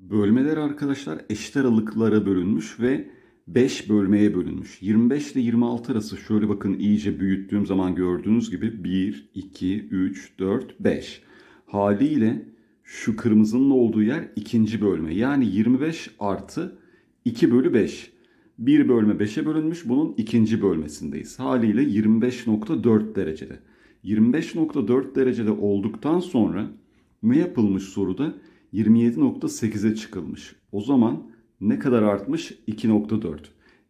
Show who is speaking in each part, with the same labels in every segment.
Speaker 1: Bölmeler arkadaşlar eşit aralıklara bölünmüş ve 5 bölmeye bölünmüş. 25 ile 26 arası şöyle bakın iyice büyüttüğüm zaman gördüğünüz gibi 1, 2, 3, 4, 5. Haliyle şu kırmızının olduğu yer ikinci bölme. Yani 25 artı 2 bölü 5. 1 bölme 5'e bölünmüş bunun ikinci bölmesindeyiz. Haliyle 25.4 derecede. 25.4 derecede olduktan sonra ne yapılmış soruda? 27.8'e çıkılmış. O zaman ne kadar artmış? 2.4.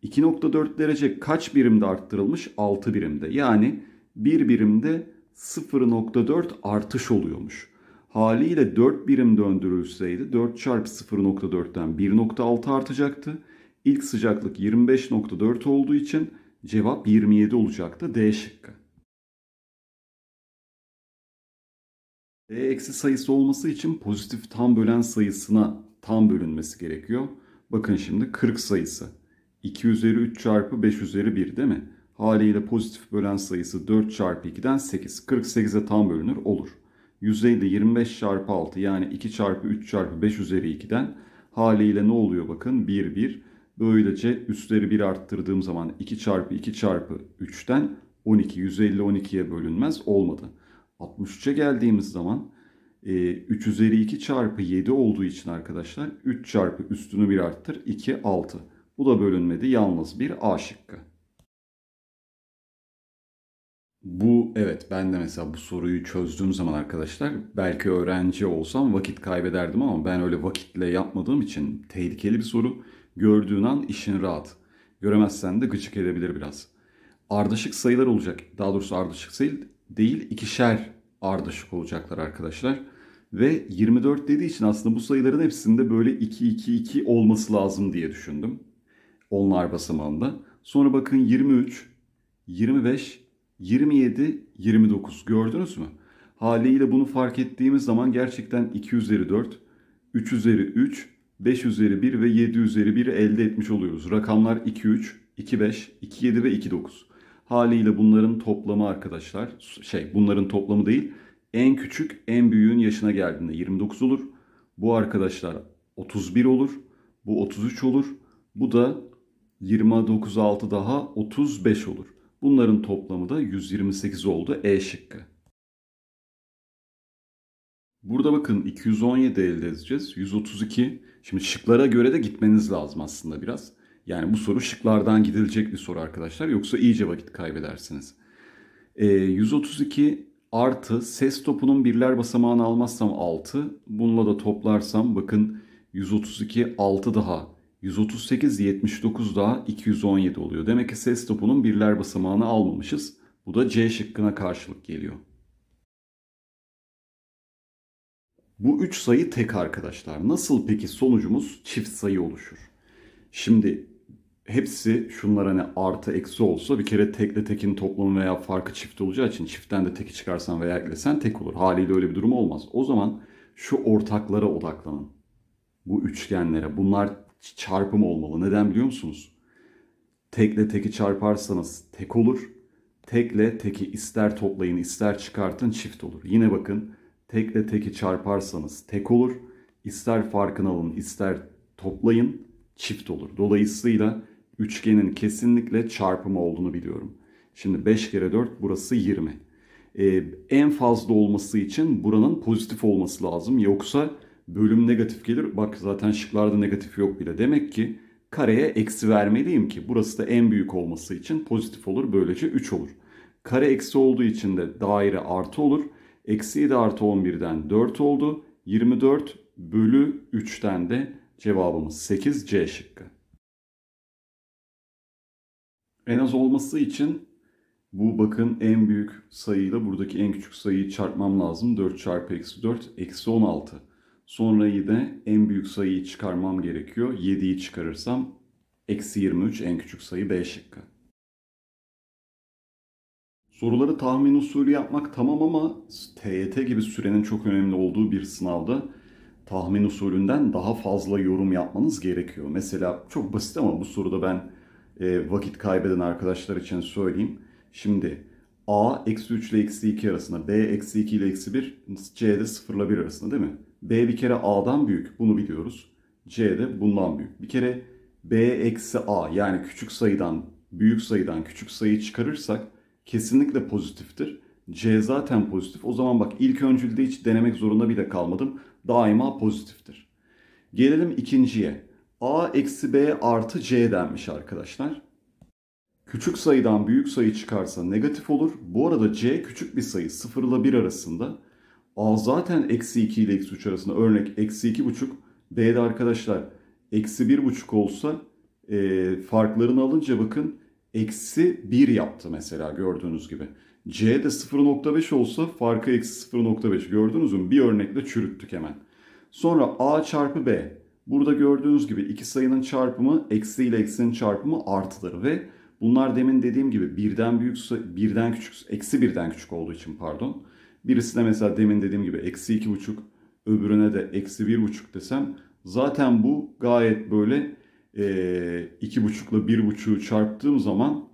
Speaker 1: 2.4 derece kaç birimde arttırılmış? 6 birimde. Yani bir birimde 0.4 artış oluyormuş. Haliyle 4 birim döndürülseydi 4 çarpı 0.4'ten 1.6 artacaktı. İlk sıcaklık 25.4 olduğu için cevap 27 olacaktı D şıkkı. D e, eksi sayısı olması için pozitif tam bölen sayısına tam bölünmesi gerekiyor. Bakın şimdi 40 sayısı. 2 üzeri 3 çarpı 5 üzeri 1 değil mi? Haliyle pozitif bölen sayısı 4 çarpı 2'den 8. 48'e tam bölünür olur. 150 25 çarpı 6 yani 2 çarpı 3 çarpı 5 üzeri 2'den haliyle ne oluyor bakın 1 1. Böylece üstleri 1 arttırdığım zaman 2 çarpı 2 çarpı 3'ten 12 150 12'ye bölünmez olmadı. 63'e geldiğimiz zaman e, 3 üzeri 2 çarpı 7 olduğu için arkadaşlar 3 çarpı üstünü bir arttır 2 6. Bu da bölünmedi yalnız bir A şıkkı. Bu evet ben de mesela bu soruyu çözdüğüm zaman arkadaşlar belki öğrenci olsam vakit kaybederdim ama ben öyle vakitle yapmadığım için tehlikeli bir soru. Gördüğün an işin rahat. Göremezsen de gıcık edebilir biraz. Ardışık sayılar olacak. Daha doğrusu ardışık sayı değil ikişer ardışık olacaklar arkadaşlar. Ve 24 dediği için aslında bu sayıların hepsinde böyle 2-2-2 olması lazım diye düşündüm. Onlar basamağında. Sonra bakın 23, 25, 27, 29 gördünüz mü? Haliyle bunu fark ettiğimiz zaman gerçekten 2 üzeri 4, 3 üzeri 3, 5 üzeri 1 ve 7 üzeri 1 elde etmiş oluyoruz. Rakamlar 2, 3, 2, 5, 2, 7 ve 2, 9. Haliyle bunların toplamı arkadaşlar şey bunların toplamı değil en küçük en büyüğün yaşına geldiğinde 29 olur. Bu arkadaşlar 31 olur. Bu 33 olur. Bu da 29 6 daha 35 olur. Bunların toplamı da 128 oldu E şıkkı. Burada bakın 217 elde edeceğiz. 132. Şimdi şıklara göre de gitmeniz lazım aslında biraz. Yani bu soru şıklardan gidilecek bir soru arkadaşlar. Yoksa iyice vakit kaybedersiniz. E, ee, 132 artı ses topunun birler basamağını almazsam 6. Bununla da toplarsam bakın 132 6 daha 138 79 daha 217 oluyor. Demek ki ses topunun birler basamağını almamışız. Bu da C şıkkına karşılık geliyor. Bu üç sayı tek arkadaşlar. Nasıl peki sonucumuz çift sayı oluşur? Şimdi hepsi şunlar hani artı eksi olsa bir kere tekle tekin toplamı veya farkı çift olacağı için çiftten de teki çıkarsan veya eklesen tek olur. Haliyle öyle bir durum olmaz. O zaman şu ortaklara odaklanın. Bu üçgenlere. Bunlar çarpım olmalı. Neden biliyor musunuz? Tekle teki çarparsanız tek olur. Tekle teki ister toplayın ister çıkartın çift olur. Yine bakın tekle teki çarparsanız tek olur. İster farkını alın ister toplayın çift olur. Dolayısıyla üçgenin kesinlikle çarpımı olduğunu biliyorum. Şimdi 5 kere 4 burası 20. Ee, en fazla olması için buranın pozitif olması lazım. Yoksa bölüm negatif gelir. Bak zaten şıklarda negatif yok bile. Demek ki kareye eksi vermeliyim ki burası da en büyük olması için pozitif olur. Böylece 3 olur. Kare eksi olduğu için de daire artı olur. Eksi de artı 11'den 4 oldu. 24 bölü 3'ten de cevabımız 8 C şıkkı en az olması için bu bakın en büyük sayıyla buradaki en küçük sayıyı çarpmam lazım. 4 çarpı eksi 4 eksi 16. Sonrayı da en büyük sayıyı çıkarmam gerekiyor. 7'yi çıkarırsam eksi 23 en küçük sayı B şıkkı. Soruları tahmin usulü yapmak tamam ama TYT gibi sürenin çok önemli olduğu bir sınavda tahmin usulünden daha fazla yorum yapmanız gerekiyor. Mesela çok basit ama bu soruda ben e, vakit kaybeden arkadaşlar için söyleyeyim. Şimdi A eksi 3 ile eksi 2 arasında, B eksi 2 ile eksi 1, C de 0 ile 1 arasında değil mi? B bir kere A'dan büyük, bunu biliyoruz. C de bundan büyük. Bir kere B eksi A yani küçük sayıdan, büyük sayıdan küçük sayı çıkarırsak kesinlikle pozitiftir. C zaten pozitif. O zaman bak ilk öncülde hiç denemek zorunda bile kalmadım. Daima pozitiftir. Gelelim ikinciye a eksi b artı c denmiş arkadaşlar. Küçük sayıdan büyük sayı çıkarsa negatif olur. Bu arada c küçük bir sayı 0 ile 1 arasında. a zaten eksi 2 ile eksi 3 arasında. Örnek eksi buçuk. b de arkadaşlar eksi buçuk olsa e, farklarını alınca bakın eksi 1 yaptı mesela gördüğünüz gibi. C de 0.5 olsa farkı eksi 0.5 gördünüz mü? Bir örnekle çürüttük hemen. Sonra A çarpı B Burada gördüğünüz gibi iki sayının çarpımı eksi ile eksinin çarpımı artıdır ve bunlar demin dediğim gibi birden büyük birden küçük eksi birden küçük olduğu için pardon. Birisine mesela demin dediğim gibi eksi iki buçuk öbürüne de eksi bir buçuk desem zaten bu gayet böyle iki buçukla bir buçuğu çarptığım zaman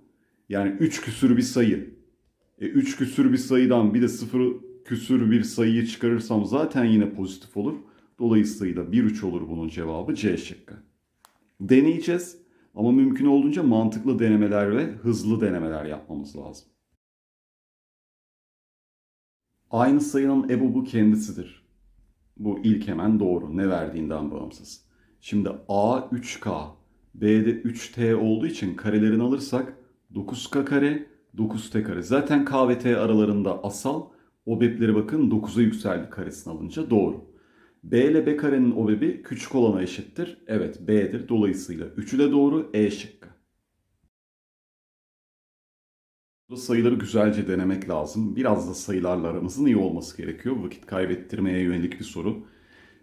Speaker 1: yani üç küsür bir sayı. E, üç küsür bir sayıdan bir de sıfır küsür bir sayıyı çıkarırsam zaten yine pozitif olur. Dolayısıyla 1-3 olur bunun cevabı C şıkkı. Deneyeceğiz ama mümkün olduğunca mantıklı denemeler ve hızlı denemeler yapmamız lazım. Aynı sayının ebubu kendisidir. Bu ilk hemen doğru. Ne verdiğinden bağımsız. Şimdi A 3K, B'de 3T olduğu için karelerini alırsak 9K kare, 9T kare. Zaten K ve T aralarında asal. O bepleri bakın 9'a yükseldi karesini alınca doğru. B ile B karenin obebi küçük olana eşittir. Evet B'dir. Dolayısıyla 3'ü de doğru E şıkkı. Bu sayıları güzelce denemek lazım. Biraz da sayılarla aramızın iyi olması gerekiyor. Vakit kaybettirmeye yönelik bir soru.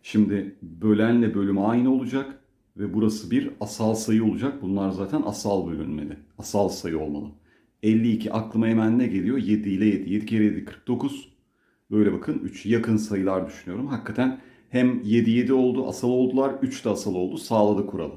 Speaker 1: Şimdi bölenle bölüm aynı olacak ve burası bir asal sayı olacak. Bunlar zaten asal bölünmeli. Asal sayı olmalı. 52 aklıma hemen ne geliyor? 7 ile 7. 7 kere 7 49. Böyle bakın 3 yakın sayılar düşünüyorum. Hakikaten hem 7-7 oldu, asal oldular, 3 de asal oldu, sağladı kuralı.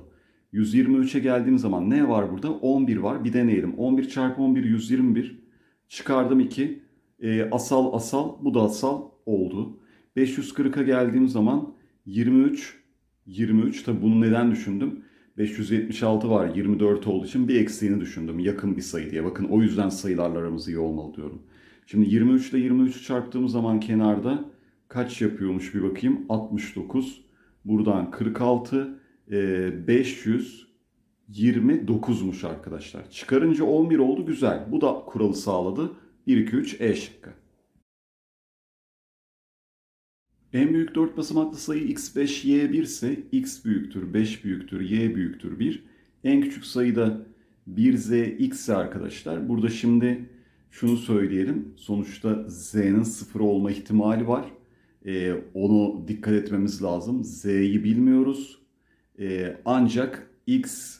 Speaker 1: 123'e geldiğim zaman ne var burada? 11 var, bir deneyelim. 11 çarpı 11, 121. Çıkardım 2. E, ee, asal asal, bu da asal oldu. 540'a geldiğim zaman 23, 23. Tabi bunu neden düşündüm? 576 var 24 olduğu için bir eksiğini düşündüm. Yakın bir sayı diye. Bakın o yüzden sayılarla aramız iyi olmalı diyorum. Şimdi 23 ile 23'ü çarptığım zaman kenarda kaç yapıyormuş bir bakayım. 69. Buradan 46. E, 500 arkadaşlar. Çıkarınca 11 oldu güzel. Bu da kuralı sağladı. 1 2 3 E şıkkı. En büyük 4 basamaklı sayı x5 y1 ise x büyüktür 5 büyüktür y büyüktür 1. En küçük sayı da 1z x arkadaşlar. Burada şimdi şunu söyleyelim. Sonuçta z'nin 0 olma ihtimali var. E, onu dikkat etmemiz lazım. Z'yi bilmiyoruz. E, ancak X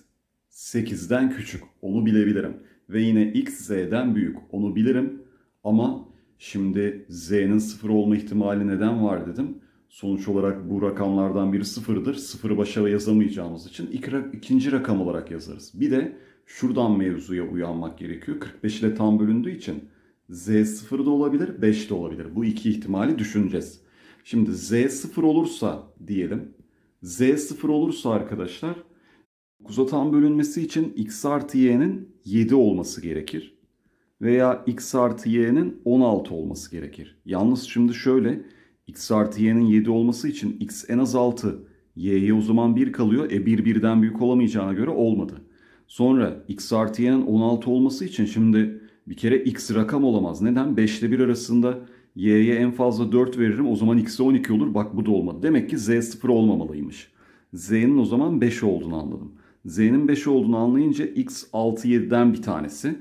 Speaker 1: 8'den küçük. Onu bilebilirim. Ve yine X Z'den büyük. Onu bilirim. Ama şimdi Z'nin sıfır olma ihtimali neden var dedim. Sonuç olarak bu rakamlardan biri sıfırdır. Sıfırı başa yazamayacağımız için ikinci rakam olarak yazarız. Bir de şuradan mevzuya uyanmak gerekiyor. 45 ile tam bölündüğü için Z sıfır da olabilir, 5 de olabilir. Bu iki ihtimali düşüneceğiz. Şimdi z sıfır olursa diyelim. z sıfır olursa arkadaşlar 9'a bölünmesi için x artı y'nin 7 olması gerekir. Veya x artı y'nin 16 olması gerekir. Yalnız şimdi şöyle x artı y'nin 7 olması için x en az 6 y'ye o zaman 1 kalıyor. E 1 birden büyük olamayacağına göre olmadı. Sonra x artı y'nin 16 olması için şimdi bir kere x rakam olamaz. Neden? 5 ile 1 arasında y'ye en fazla 4 veririm o zaman x'e 12 olur bak bu da olmadı. Demek ki z 0 olmamalıymış. z'nin o zaman 5 olduğunu anladım. z'nin 5 olduğunu anlayınca x 6 7'den bir tanesi.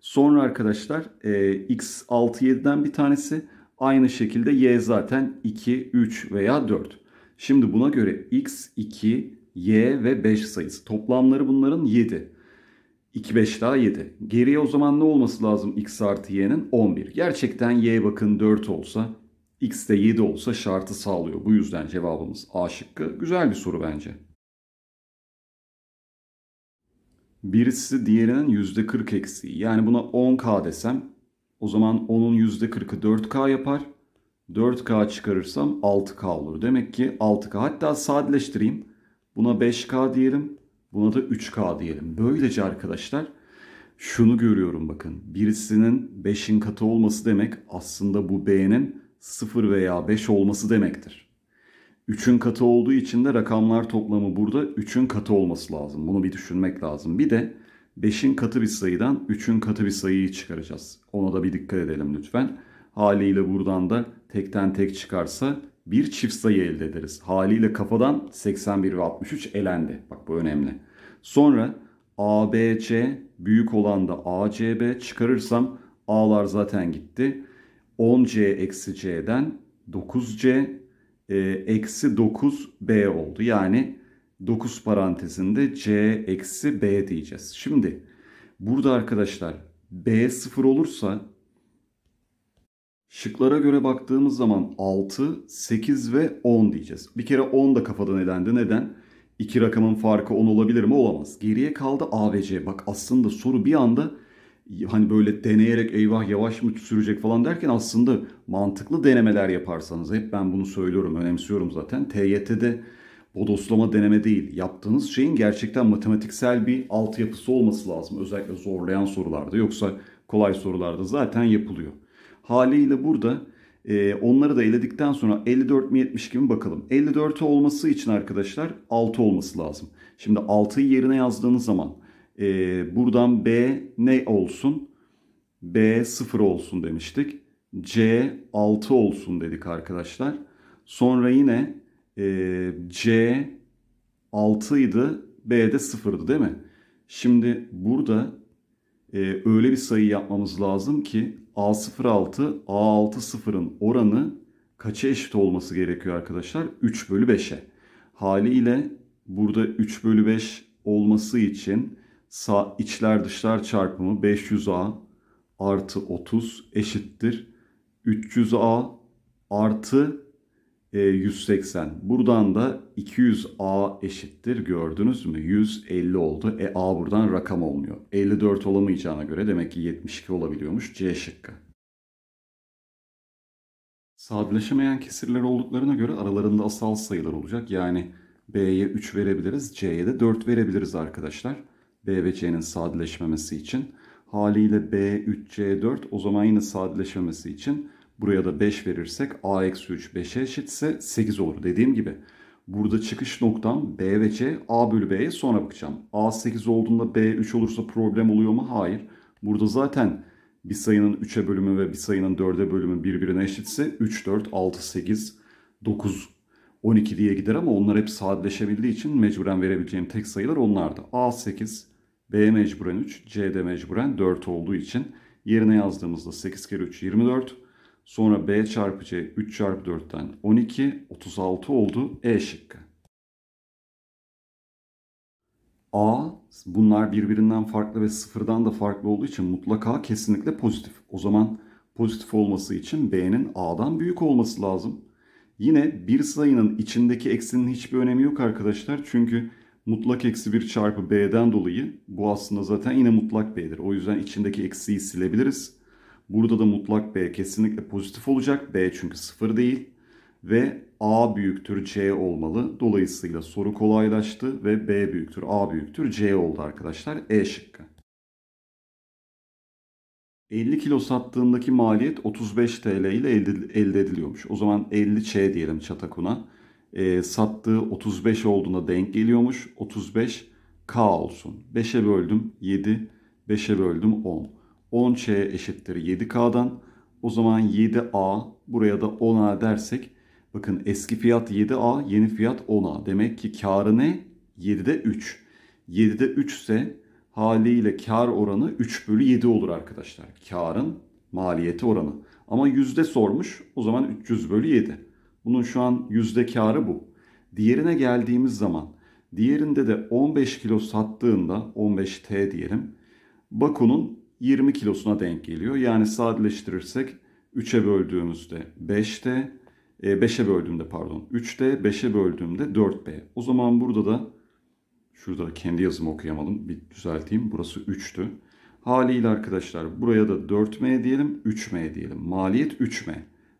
Speaker 1: Sonra arkadaşlar e, x 6 7'den bir tanesi. Aynı şekilde y zaten 2, 3 veya 4. Şimdi buna göre x 2, y ve 5 sayısı. Toplamları bunların 7. 2 5 daha 7. Geriye o zaman ne olması lazım x artı y'nin? 11. Gerçekten y bakın 4 olsa x de 7 olsa şartı sağlıyor. Bu yüzden cevabımız A şıkkı. Güzel bir soru bence. Birisi diğerinin %40 eksiği. Yani buna 10k desem o zaman 10'un %40'ı 4k yapar. 4K çıkarırsam 6K olur. Demek ki 6K. Hatta sadeleştireyim. Buna 5K diyelim. Buna da 3K diyelim. Böylece arkadaşlar şunu görüyorum bakın. Birisinin 5'in katı olması demek aslında bu B'nin 0 veya 5 olması demektir. 3'ün katı olduğu için de rakamlar toplamı burada 3'ün katı olması lazım. Bunu bir düşünmek lazım. Bir de 5'in katı bir sayıdan 3'ün katı bir sayıyı çıkaracağız. Ona da bir dikkat edelim lütfen. Haliyle buradan da tekten tek çıkarsa bir çift sayı elde ederiz. Haliyle kafadan 81 ve 63 elendi. Bak bu önemli. Sonra ABC büyük olan da ACB çıkarırsam A'lar zaten gitti. 10C eksi C'den 9C e, eksi 9B oldu. Yani 9 parantezinde C eksi B diyeceğiz. Şimdi burada arkadaşlar B sıfır olursa Şıklara göre baktığımız zaman 6, 8 ve 10 diyeceğiz. Bir kere 10 da kafada nedendi? Neden? İki rakamın farkı 10 olabilir mi? Olamaz. Geriye kaldı A ve C. Bak aslında soru bir anda hani böyle deneyerek eyvah yavaş mı sürecek falan derken aslında mantıklı denemeler yaparsanız hep ben bunu söylüyorum önemsiyorum zaten. TYT'de bodoslama deneme değil. Yaptığınız şeyin gerçekten matematiksel bir altyapısı olması lazım. Özellikle zorlayan sorularda yoksa kolay sorularda zaten yapılıyor. Haliyle burada e, onları da eledikten sonra 54 mi 72 mi bakalım. 54 olması için arkadaşlar 6 olması lazım. Şimdi 6'yı yerine yazdığınız zaman e, buradan B ne olsun? B 0 olsun demiştik. C 6 olsun dedik arkadaşlar. Sonra yine e, C 6 idi. B B'de 0'dı değil mi? Şimdi burada e, öyle bir sayı yapmamız lazım ki A06, A60'ın oranı kaça eşit olması gerekiyor arkadaşlar? 3 bölü 5'e. Haliyle burada 3 bölü 5 olması için sağ içler dışlar çarpımı 500A artı 30 eşittir. 300A artı 180. E, buradan da 200A eşittir gördünüz mü? 150 oldu. E A buradan rakam olmuyor. 54 olamayacağına göre demek ki 72 olabiliyormuş C şıkkı. Sadeleşemeyen kesirler olduklarına göre aralarında asal sayılar olacak. Yani B'ye 3 verebiliriz, C'ye de 4 verebiliriz arkadaşlar. B ve C'nin sadeleşmemesi için. Haliyle B 3, C 4 o zaman yine sadeleşmemesi için Buraya da 5 verirsek a eksi 3 5'e eşitse 8 olur. Dediğim gibi burada çıkış noktam B ve C a bölü b'ye sonra bakacağım. a 8 olduğunda b 3 olursa problem oluyor mu? Hayır. Burada zaten bir sayının 3'e bölümü ve bir sayının 4'e bölümü birbirine eşitse 3, 4, 6, 8, 9, 12 diye gider ama onlar hep sadeleşebildiği için mecburen verebileceğim tek sayılar onlardı. A 8, B mecburen 3, C de mecburen 4 olduğu için yerine yazdığımızda 8 kere 3 24, Sonra B çarpı C 3 çarpı 4'ten 12, 36 oldu E şıkkı. A bunlar birbirinden farklı ve sıfırdan da farklı olduğu için mutlaka kesinlikle pozitif. O zaman pozitif olması için B'nin A'dan büyük olması lazım. Yine bir sayının içindeki eksinin hiçbir önemi yok arkadaşlar. Çünkü mutlak eksi 1 çarpı B'den dolayı bu aslında zaten yine mutlak B'dir. O yüzden içindeki eksiyi silebiliriz. Burada da mutlak B kesinlikle pozitif olacak. B çünkü sıfır değil. Ve A büyüktür C olmalı. Dolayısıyla soru kolaylaştı ve B büyüktür A büyüktür C oldu arkadaşlar. E şıkkı. 50 kilo sattığındaki maliyet 35 TL ile elde ediliyormuş. O zaman 50 Ç diyelim çatakuna. E, sattığı 35 olduğuna denk geliyormuş. 35 K olsun. 5'e böldüm 7, 5'e böldüm 10. 10C eşittir 7K'dan. O zaman 7A buraya da 10A dersek bakın eski fiyat 7A yeni fiyat 10A. Demek ki karı ne? 7'de 3. 7'de 3 ise haliyle kar oranı 3 bölü 7 olur arkadaşlar. Karın maliyeti oranı. Ama yüzde sormuş o zaman 300 bölü 7. Bunun şu an yüzde karı bu. Diğerine geldiğimiz zaman diğerinde de 15 kilo sattığında 15T diyelim. Baku'nun 20 kilosuna denk geliyor. Yani sadeleştirirsek 3'e böldüğümüzde 5'te, 5'e böldüğümde pardon 3'te, 5'e böldüğümde 4B. O zaman burada da şurada kendi yazımı okuyamadım. Bir düzelteyim. Burası 3'tü. Haliyle arkadaşlar buraya da 4M diyelim, 3M diyelim. Maliyet 3M.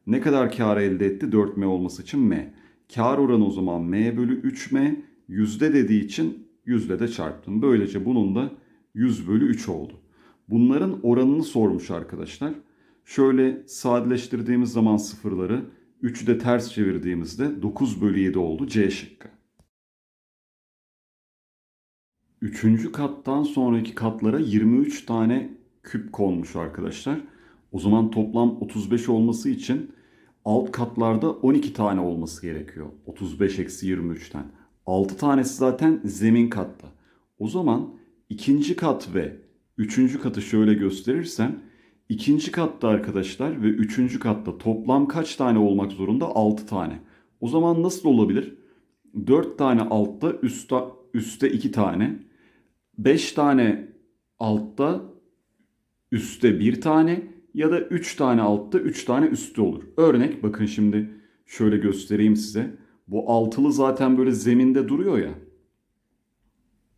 Speaker 1: Ne kadar kar elde etti? 4M olması için M. Kar oranı o zaman M bölü 3M. Yüzde dediği için yüzde de çarptım. Böylece bunun da 100 bölü 3 oldu. Bunların oranını sormuş arkadaşlar. Şöyle sadeleştirdiğimiz zaman sıfırları 3'ü de ters çevirdiğimizde 9 bölü 7 oldu C şıkkı. Üçüncü kattan sonraki katlara 23 tane küp konmuş arkadaşlar. O zaman toplam 35 olması için alt katlarda 12 tane olması gerekiyor. 35 eksi 23'ten. 6 tanesi zaten zemin katta. O zaman ikinci kat ve üçüncü katı şöyle gösterirsen, ikinci katta arkadaşlar ve üçüncü katta toplam kaç tane olmak zorunda? 6 tane. O zaman nasıl olabilir? 4 tane altta üstte, üstte 2 tane. 5 tane altta üstte 1 tane ya da 3 tane altta 3 tane üstte olur. Örnek bakın şimdi şöyle göstereyim size. Bu altılı zaten böyle zeminde duruyor ya.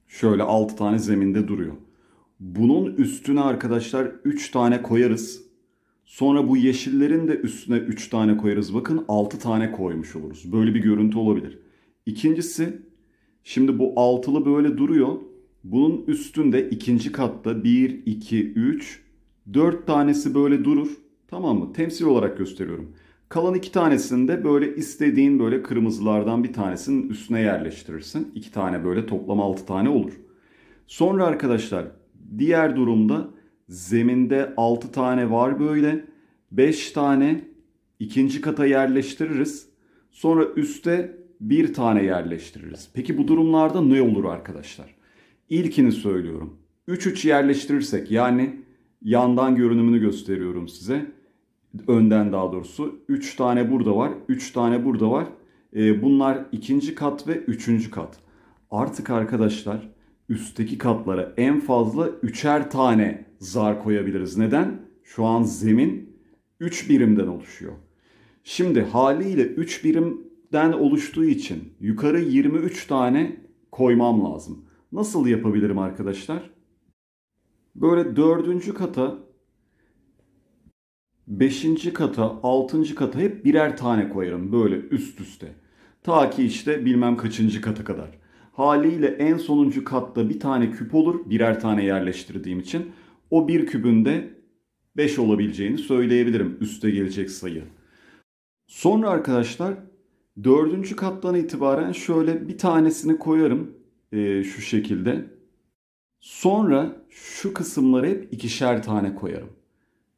Speaker 1: Şöyle 6 tane zeminde duruyor. Bunun üstüne arkadaşlar 3 tane koyarız. Sonra bu yeşillerin de üstüne 3 tane koyarız. Bakın 6 tane koymuş oluruz. Böyle bir görüntü olabilir. İkincisi şimdi bu altılı böyle duruyor. Bunun üstünde ikinci katta 1, 2, 3, 4 tanesi böyle durur. Tamam mı? Temsil olarak gösteriyorum. Kalan iki tanesini de böyle istediğin böyle kırmızılardan bir tanesinin üstüne yerleştirirsin. İki tane böyle toplam altı tane olur. Sonra arkadaşlar Diğer durumda zeminde 6 tane var böyle. 5 tane ikinci kata yerleştiririz. Sonra üste bir tane yerleştiririz. Peki bu durumlarda ne olur arkadaşlar? İlkini söylüyorum. 3-3 yerleştirirsek yani yandan görünümünü gösteriyorum size. Önden daha doğrusu. 3 tane burada var. 3 tane burada var. Ee, bunlar ikinci kat ve üçüncü kat. Artık arkadaşlar üstteki katlara en fazla üçer tane zar koyabiliriz. Neden? Şu an zemin 3 birimden oluşuyor. Şimdi haliyle 3 birimden oluştuğu için yukarı 23 tane koymam lazım. Nasıl yapabilirim arkadaşlar? Böyle dördüncü kata, beşinci kata, altıncı kata hep birer tane koyarım böyle üst üste. Ta ki işte bilmem kaçıncı kata kadar. Haliyle en sonuncu katta bir tane küp olur. Birer tane yerleştirdiğim için. O bir kübün de 5 olabileceğini söyleyebilirim üste gelecek sayı. Sonra arkadaşlar dördüncü kattan itibaren şöyle bir tanesini koyarım e, şu şekilde. Sonra şu kısımları hep ikişer tane koyarım.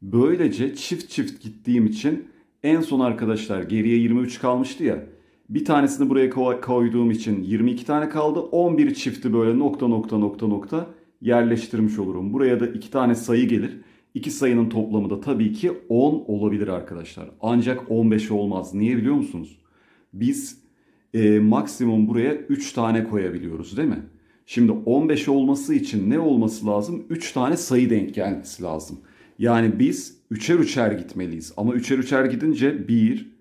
Speaker 1: Böylece çift çift gittiğim için en son arkadaşlar geriye 23 kalmıştı ya. Bir tanesini buraya koyduğum için 22 tane kaldı. 11 çifti böyle nokta nokta nokta nokta yerleştirmiş olurum. Buraya da 2 tane sayı gelir. İki sayının toplamı da tabii ki 10 olabilir arkadaşlar. Ancak 15 olmaz. Niye biliyor musunuz? Biz e, maksimum buraya 3 tane koyabiliyoruz değil mi? Şimdi 15 olması için ne olması lazım? 3 tane sayı denk gelmesi lazım. Yani biz üçer üçer gitmeliyiz. Ama üçer üçer gidince 1,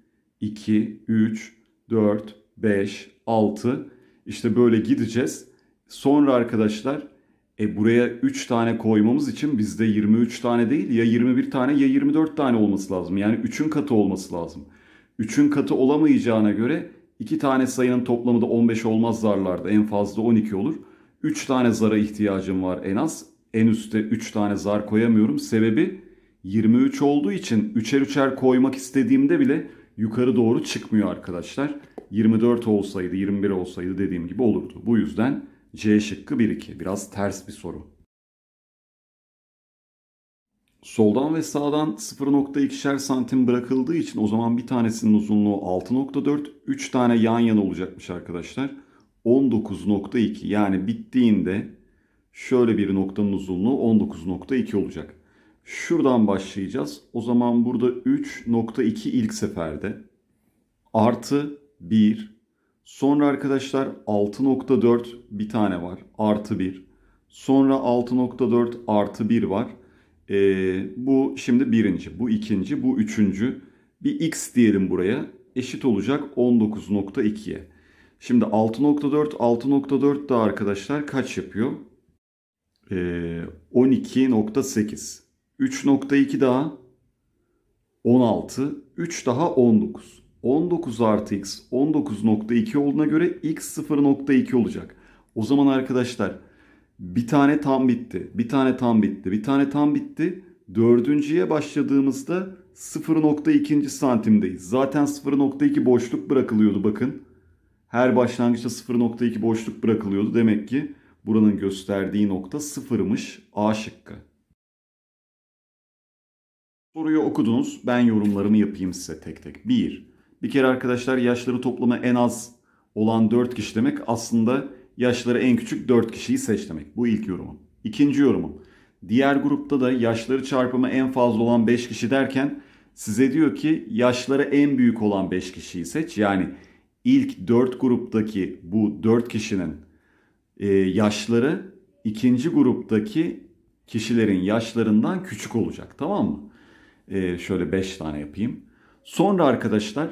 Speaker 1: 2, 3, 4, 5, 6 işte böyle gideceğiz. Sonra arkadaşlar e buraya 3 tane koymamız için bizde 23 tane değil ya 21 tane ya 24 tane olması lazım. Yani 3'ün katı olması lazım. 3'ün katı olamayacağına göre 2 tane sayının toplamı da 15 olmaz zarlarda en fazla 12 olur. 3 tane zara ihtiyacım var en az. En üstte 3 tane zar koyamıyorum. Sebebi 23 olduğu için 3'er 3'er koymak istediğimde bile yukarı doğru çıkmıyor arkadaşlar. 24 olsaydı 21 olsaydı dediğim gibi olurdu. Bu yüzden C şıkkı 1-2 biraz ters bir soru. Soldan ve sağdan 0.2'şer santim bırakıldığı için o zaman bir tanesinin uzunluğu 6.4, 3 tane yan yana olacakmış arkadaşlar. 19.2 yani bittiğinde şöyle bir noktanın uzunluğu 19.2 olacak. Şuradan başlayacağız. O zaman burada 3.2 ilk seferde. Artı 1. Sonra arkadaşlar 6.4 bir tane var. Artı 1. Sonra 6.4 artı 1 var. Ee, bu şimdi birinci. Bu ikinci. Bu üçüncü. Bir x diyelim buraya. Eşit olacak 19.2'ye. Şimdi 6.4 6.4 da arkadaşlar kaç yapıyor? Ee, 12.8 3.2 daha 16. 3 daha 19. 19 artı x 19.2 olduğuna göre x 0.2 olacak. O zaman arkadaşlar bir tane tam bitti. Bir tane tam bitti. Bir tane tam bitti. Dördüncüye başladığımızda 0.2. santimdeyiz. Zaten 0.2 boşluk bırakılıyordu bakın. Her başlangıçta 0.2 boşluk bırakılıyordu. Demek ki buranın gösterdiği nokta sıfırmış A şıkkı. Soruyu okudunuz. Ben yorumlarımı yapayım size tek tek. Bir, Bir kere arkadaşlar yaşları toplamı en az olan 4 kişi demek aslında yaşları en küçük 4 kişiyi seç demek. Bu ilk yorumum. İkinci yorumum. Diğer grupta da yaşları çarpımı en fazla olan 5 kişi derken size diyor ki yaşları en büyük olan 5 kişiyi seç. Yani ilk 4 gruptaki bu 4 kişinin e, yaşları ikinci gruptaki kişilerin yaşlarından küçük olacak tamam mı? Ee, şöyle 5 tane yapayım. Sonra arkadaşlar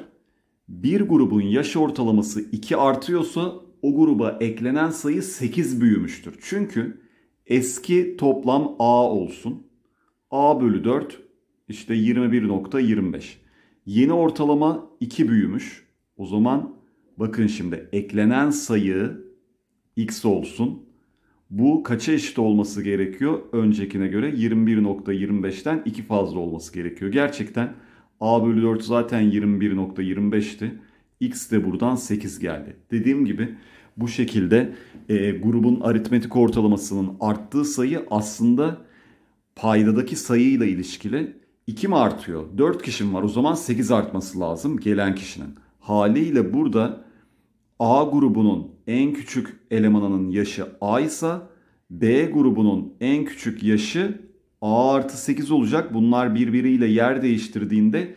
Speaker 1: bir grubun yaş ortalaması 2 artıyorsa o gruba eklenen sayı 8 büyümüştür. Çünkü eski toplam A olsun. A bölü 4 işte 21.25. Yeni ortalama 2 büyümüş. O zaman bakın şimdi eklenen sayı x olsun. Bu kaça eşit olması gerekiyor? Öncekine göre 21.25'ten 2 fazla olması gerekiyor. Gerçekten A bölü 4 zaten 21.25'ti. X de buradan 8 geldi. Dediğim gibi bu şekilde e, grubun aritmetik ortalamasının arttığı sayı aslında paydadaki sayıyla ilişkili. 2 mi artıyor? 4 kişinin var o zaman 8 artması lazım gelen kişinin. Haliyle burada A grubunun en küçük elemanının yaşı A ise B grubunun en küçük yaşı A artı 8 olacak. Bunlar birbiriyle yer değiştirdiğinde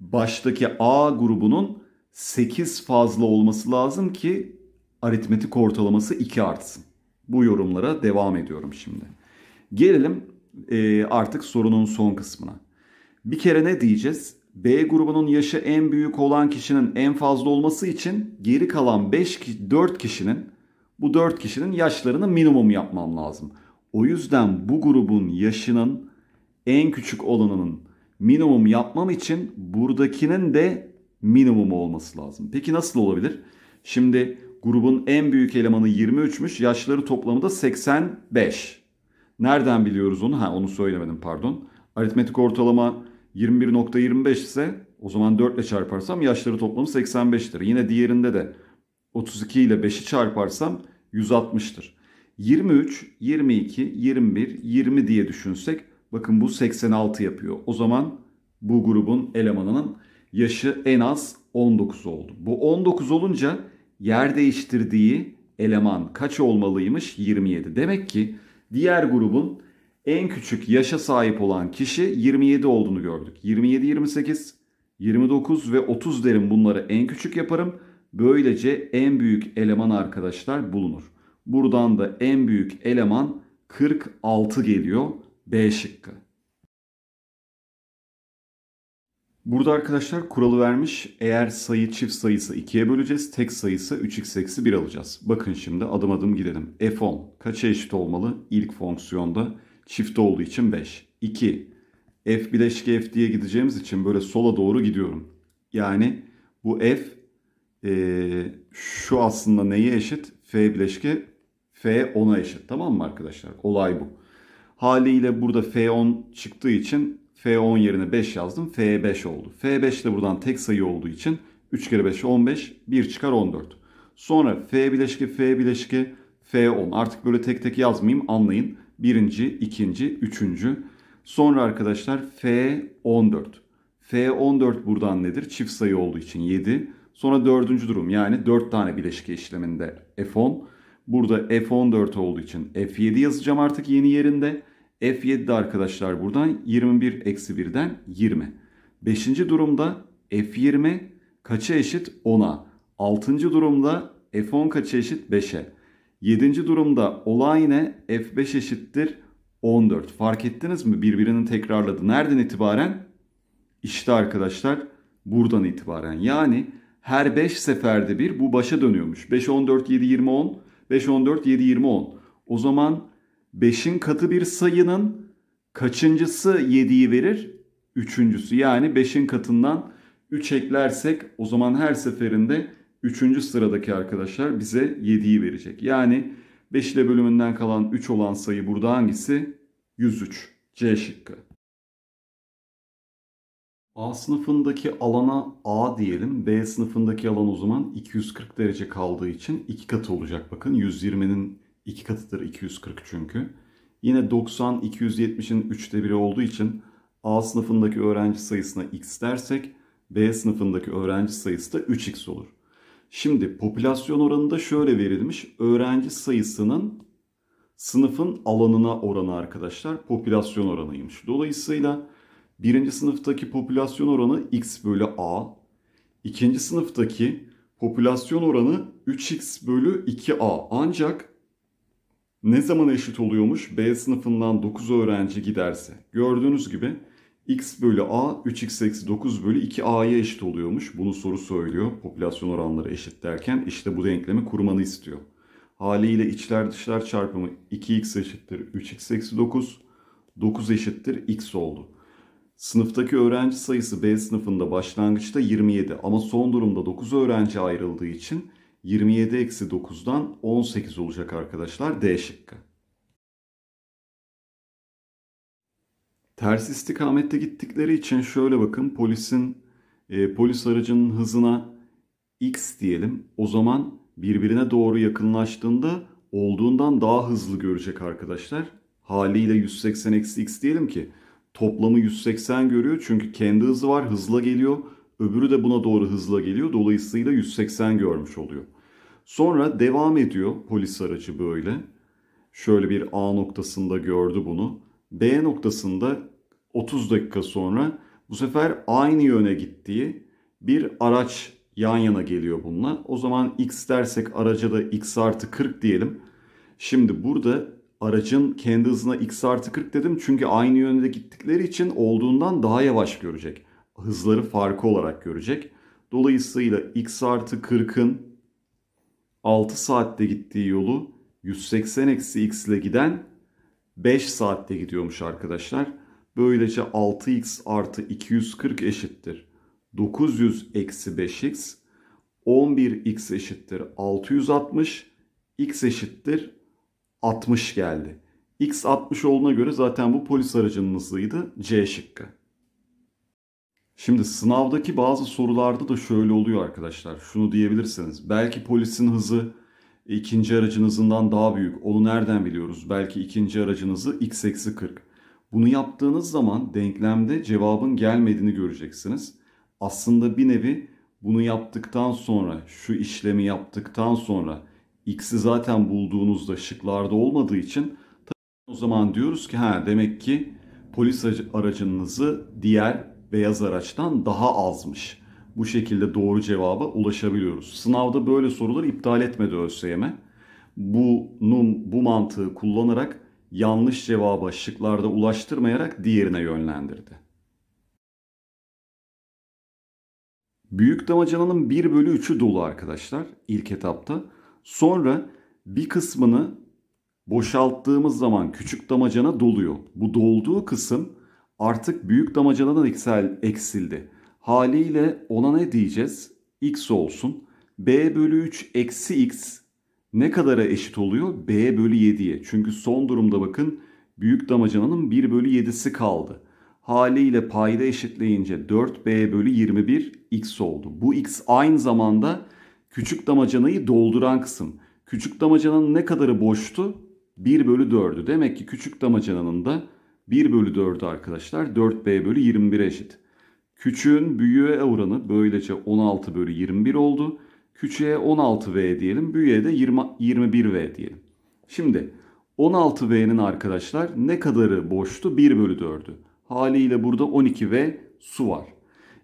Speaker 1: baştaki A grubunun 8 fazla olması lazım ki aritmetik ortalaması 2 artsın. Bu yorumlara devam ediyorum şimdi. Gelelim artık sorunun son kısmına. Bir kere ne diyeceğiz? B grubunun yaşı en büyük olan kişinin en fazla olması için geri kalan 5 4 kişinin bu 4 kişinin yaşlarını minimum yapmam lazım. O yüzden bu grubun yaşının en küçük olanının minimum yapmam için buradakinin de minimum olması lazım. Peki nasıl olabilir? Şimdi grubun en büyük elemanı 23'müş. Yaşları toplamı da 85. Nereden biliyoruz onu? Ha onu söylemedim pardon. Aritmetik ortalama 21.25 ise o zaman 4 ile çarparsam yaşları toplamı 85'tir. Yine diğerinde de 32 ile 5'i çarparsam 160'tır. 23, 22, 21, 20 diye düşünsek bakın bu 86 yapıyor. O zaman bu grubun elemanının yaşı en az 19 oldu. Bu 19 olunca yer değiştirdiği eleman kaç olmalıymış? 27. Demek ki diğer grubun en küçük yaşa sahip olan kişi 27 olduğunu gördük. 27, 28, 29 ve 30 derim bunları en küçük yaparım. Böylece en büyük eleman arkadaşlar bulunur. Buradan da en büyük eleman 46 geliyor. B şıkkı. Burada arkadaşlar kuralı vermiş. Eğer sayı çift sayısı 2'ye böleceğiz. Tek sayısı 3x eksi 1 alacağız. Bakın şimdi adım adım gidelim. f10 kaça eşit olmalı? ilk fonksiyonda Çift olduğu için 5. 2. F bileşke F diye gideceğimiz için böyle sola doğru gidiyorum. Yani bu F e, şu aslında neye eşit? F bileşke F 10'a eşit. Tamam mı arkadaşlar? Olay bu. Haliyle burada F10 çıktığı için F10 yerine 5 yazdım. F5 oldu. F5 de buradan tek sayı olduğu için 3 kere 5 15. 1 çıkar 14. Sonra F bileşke F bileşke F10. Artık böyle tek tek yazmayayım anlayın birinci, ikinci, üçüncü. Sonra arkadaşlar F14. F14 buradan nedir? Çift sayı olduğu için 7. Sonra dördüncü durum yani 4 tane bileşik işleminde F10. Burada F14 olduğu için F7 yazacağım artık yeni yerinde. F7'de arkadaşlar buradan 21 eksi 1'den 20. Beşinci durumda F20 kaça eşit? 10'a. Altıncı durumda F10 kaça eşit? 5'e. Yedinci durumda olay ne? F5 eşittir 14. Fark ettiniz mi? Birbirinin tekrarladı. Nereden itibaren? İşte arkadaşlar buradan itibaren. Yani her 5 seferde bir bu başa dönüyormuş. 5, 14, 7, 20, 10. 5, 14, 7, 20, 10. O zaman 5'in katı bir sayının kaçıncısı 7'yi verir? Üçüncüsü. Yani 5'in katından 3 eklersek o zaman her seferinde 3. sıradaki arkadaşlar bize 7'yi verecek. Yani 5 ile bölümünden kalan 3 olan sayı burada hangisi? 103. C şıkkı. A sınıfındaki alana A diyelim. B sınıfındaki alan o zaman 240 derece kaldığı için 2 katı olacak. Bakın 120'nin 2 katıdır 240 çünkü. Yine 90 270'in 3'te biri olduğu için A sınıfındaki öğrenci sayısına x dersek B sınıfındaki öğrenci sayısı da 3x olur. Şimdi popülasyon oranında şöyle verilmiş. Öğrenci sayısının sınıfın alanına oranı arkadaşlar popülasyon oranıymış. Dolayısıyla birinci sınıftaki popülasyon oranı x bölü a. ikinci sınıftaki popülasyon oranı 3x bölü 2a. Ancak ne zaman eşit oluyormuş? B sınıfından 9 öğrenci giderse. Gördüğünüz gibi x bölü a 3x eksi 9 bölü 2a'ya eşit oluyormuş. Bunu soru söylüyor. Popülasyon oranları eşit derken işte bu denklemi kurmanı istiyor. Haliyle içler dışlar çarpımı 2x eşittir 3x eksi 9. 9 eşittir x oldu. Sınıftaki öğrenci sayısı B sınıfında başlangıçta 27 ama son durumda 9 öğrenci ayrıldığı için 27 eksi 9'dan 18 olacak arkadaşlar D şıkkı. Ters istikamette gittikleri için şöyle bakın polisin e, polis aracının hızına x diyelim. O zaman birbirine doğru yakınlaştığında olduğundan daha hızlı görecek arkadaşlar. Haliyle 180 eksi x diyelim ki toplamı 180 görüyor. Çünkü kendi hızı var hızla geliyor. Öbürü de buna doğru hızla geliyor. Dolayısıyla 180 görmüş oluyor. Sonra devam ediyor polis aracı böyle. Şöyle bir A noktasında gördü bunu. B noktasında 30 dakika sonra bu sefer aynı yöne gittiği bir araç yan yana geliyor bununla. O zaman x dersek araca da x artı 40 diyelim. Şimdi burada aracın kendi hızına x artı 40 dedim. Çünkü aynı yönde gittikleri için olduğundan daha yavaş görecek. Hızları farkı olarak görecek. Dolayısıyla x artı 40'ın 6 saatte gittiği yolu 180 eksi x ile giden 5 saatte gidiyormuş arkadaşlar. Böylece 6x artı 240 eşittir. 900 eksi 5x 11x eşittir 660 x eşittir 60 geldi. x 60 olduğuna göre zaten bu polis aracının hızıydı C şıkkı. Şimdi sınavdaki bazı sorularda da şöyle oluyor arkadaşlar. Şunu diyebilirsiniz. Belki polisin hızı ikinci aracınızından daha büyük. Onu nereden biliyoruz? Belki ikinci aracınızı x eksi 40. Bunu yaptığınız zaman denklemde cevabın gelmediğini göreceksiniz. Aslında bir nevi bunu yaptıktan sonra, şu işlemi yaptıktan sonra x'i zaten bulduğunuzda şıklarda olmadığı için o zaman diyoruz ki ha demek ki polis aracınızı diğer beyaz araçtan daha azmış bu şekilde doğru cevaba ulaşabiliyoruz. Sınavda böyle soruları iptal etmedi ÖSYM. Bunun bu mantığı kullanarak yanlış cevaba şıklarda ulaştırmayarak diğerine yönlendirdi. Büyük damacananın 1 bölü 3'ü dolu arkadaşlar ilk etapta. Sonra bir kısmını boşalttığımız zaman küçük damacana doluyor. Bu dolduğu kısım artık büyük damacanada da eksildi. Haliyle ona ne diyeceğiz? X olsun. B bölü 3 eksi X ne kadara eşit oluyor? B bölü 7'ye. Çünkü son durumda bakın büyük damacananın 1 bölü 7'si kaldı. Haliyle payda eşitleyince 4B bölü 21 X oldu. Bu X aynı zamanda küçük damacanayı dolduran kısım. Küçük damacananın ne kadarı boştu? 1 bölü 4'ü. Demek ki küçük damacananın da 1 bölü 4'ü arkadaşlar 4B bölü 21'e eşit. Küçüğün büyüğe oranı böylece 16 bölü 21 oldu. Küçüğe 16V diyelim. Büyüğe de 20, 21V diyelim. Şimdi 16V'nin arkadaşlar ne kadarı boştu? 1 bölü 4'ü. Haliyle burada 12V su var.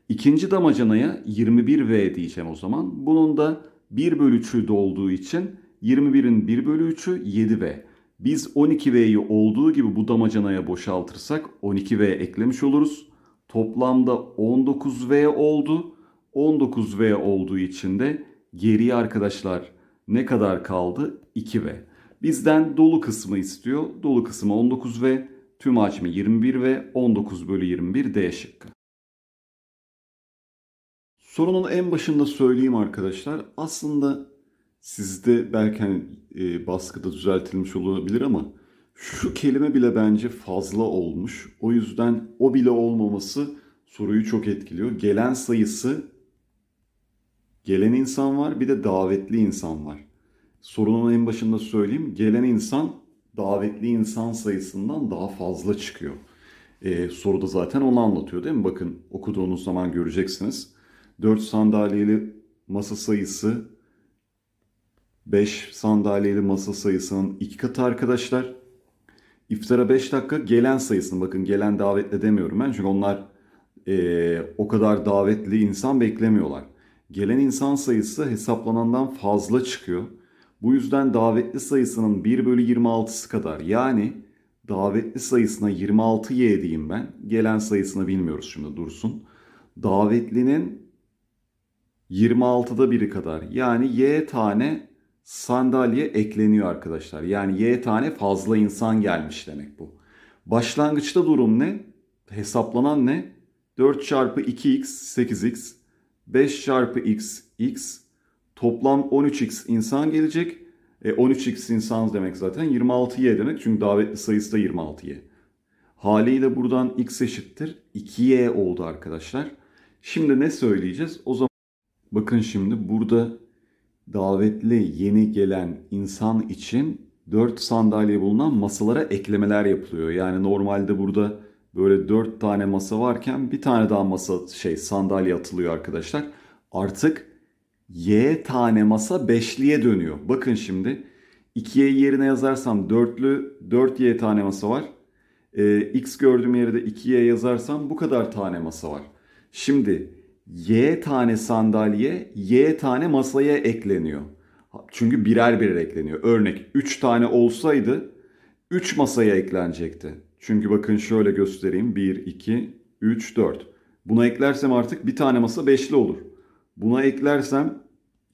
Speaker 1: İkinci damacanaya 21V diyeceğim o zaman. Bunun da 1 bölü 3'ü dolduğu için 21'in 1 bölü 3'ü 7V. Biz 12V'yi olduğu gibi bu damacanaya boşaltırsak 12V eklemiş oluruz toplamda 19V oldu. 19V olduğu için de geriye arkadaşlar ne kadar kaldı? 2V. Bizden dolu kısmı istiyor. Dolu kısmı 19V, tüm açımı 21 v. 19 bölü 21 D şıkkı. Sorunun en başında söyleyeyim arkadaşlar. Aslında sizde belki hani, e, baskıda düzeltilmiş olabilir ama şu kelime bile bence fazla olmuş. O yüzden o bile olmaması soruyu çok etkiliyor. Gelen sayısı gelen insan var bir de davetli insan var. Sorunun en başında söyleyeyim. Gelen insan davetli insan sayısından daha fazla çıkıyor. Ee, soruda zaten onu anlatıyor değil mi? Bakın okuduğunuz zaman göreceksiniz. 4 sandalyeli masa sayısı 5 sandalyeli masa sayısının 2 katı arkadaşlar. İftara 5 dakika gelen sayısını bakın gelen davetle demiyorum ben. Çünkü onlar e, o kadar davetli insan beklemiyorlar. Gelen insan sayısı hesaplanandan fazla çıkıyor. Bu yüzden davetli sayısının 1 bölü 26'sı kadar yani davetli sayısına 26y diyeyim ben. Gelen sayısını bilmiyoruz şimdi dursun. Davetlinin 26'da biri kadar yani y tane sandalye ekleniyor arkadaşlar. Yani y tane fazla insan gelmiş demek bu. Başlangıçta durum ne? Hesaplanan ne? 4 çarpı 2x 8x 5 çarpı x x toplam 13x insan gelecek. E, 13x insan demek zaten 26y demek çünkü davetli sayısı da 26y. Haliyle buradan x eşittir 2y oldu arkadaşlar. Şimdi ne söyleyeceğiz? O zaman bakın şimdi burada davetli yeni gelen insan için dört sandalye bulunan masalara eklemeler yapılıyor. Yani normalde burada böyle dört tane masa varken bir tane daha masa şey sandalye atılıyor arkadaşlar. Artık Y tane masa beşliye dönüyor. Bakın şimdi 2'ye yerine yazarsam dörtlü 4 Y tane masa var. Ee, X gördüğüm yere de 2'ye yazarsam bu kadar tane masa var. Şimdi Y tane sandalye, Y tane masaya ekleniyor. Çünkü birer birer ekleniyor. Örnek 3 tane olsaydı 3 masaya eklenecekti. Çünkü bakın şöyle göstereyim. 1, 2, 3, 4. Buna eklersem artık bir tane masa beşli olur. Buna eklersem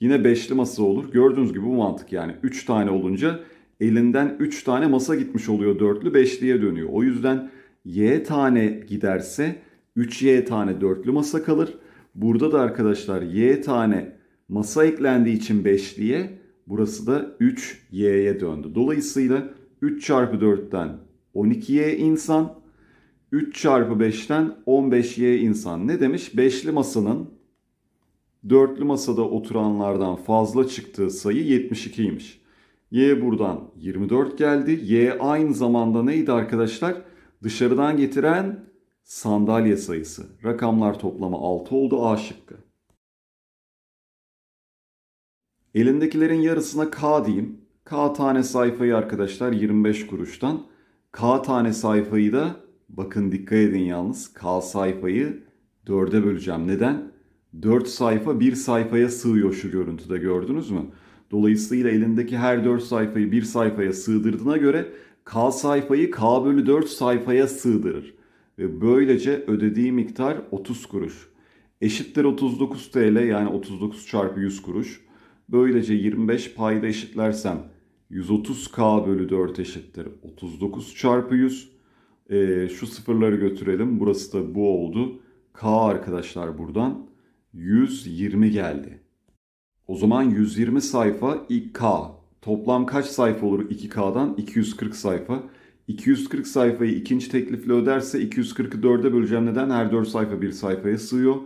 Speaker 1: yine beşli masa olur. Gördüğünüz gibi bu mantık yani 3 tane olunca elinden 3 tane masa gitmiş oluyor. Dörtlü beşliye dönüyor. O yüzden y tane giderse 3y tane dörtlü masa kalır. Burada da arkadaşlar y tane masa eklendiği için 5'liye burası da 3y'ye döndü. Dolayısıyla 3 çarpı 4'ten 12y insan 3 çarpı 5'ten 15y insan. Ne demiş? 5'li masanın dörtlü masada oturanlardan fazla çıktığı sayı 72'ymiş. Y buradan 24 geldi. Y aynı zamanda neydi arkadaşlar? Dışarıdan getiren sandalye sayısı. Rakamlar toplamı 6 oldu A şıkkı. Elindekilerin yarısına K diyeyim. K tane sayfayı arkadaşlar 25 kuruştan. K tane sayfayı da bakın dikkat edin yalnız. K sayfayı 4'e böleceğim. Neden? 4 sayfa 1 sayfaya sığıyor şu görüntüde gördünüz mü? Dolayısıyla elindeki her 4 sayfayı 1 sayfaya sığdırdığına göre K sayfayı K bölü 4 sayfaya sığdırır. Ve böylece ödediği miktar 30 kuruş. Eşittir 39 TL yani 39 çarpı 100 kuruş. Böylece 25 payda eşitlersem 130k bölü 4 eşittir 39 çarpı 100. E, ee, şu sıfırları götürelim. Burası da bu oldu. K arkadaşlar buradan 120 geldi. O zaman 120 sayfa ilk K. Toplam kaç sayfa olur 2K'dan? 240 sayfa. 240 sayfayı ikinci teklifle öderse 240'ı 4'e böleceğim. Neden? Her 4 sayfa bir sayfaya sığıyor.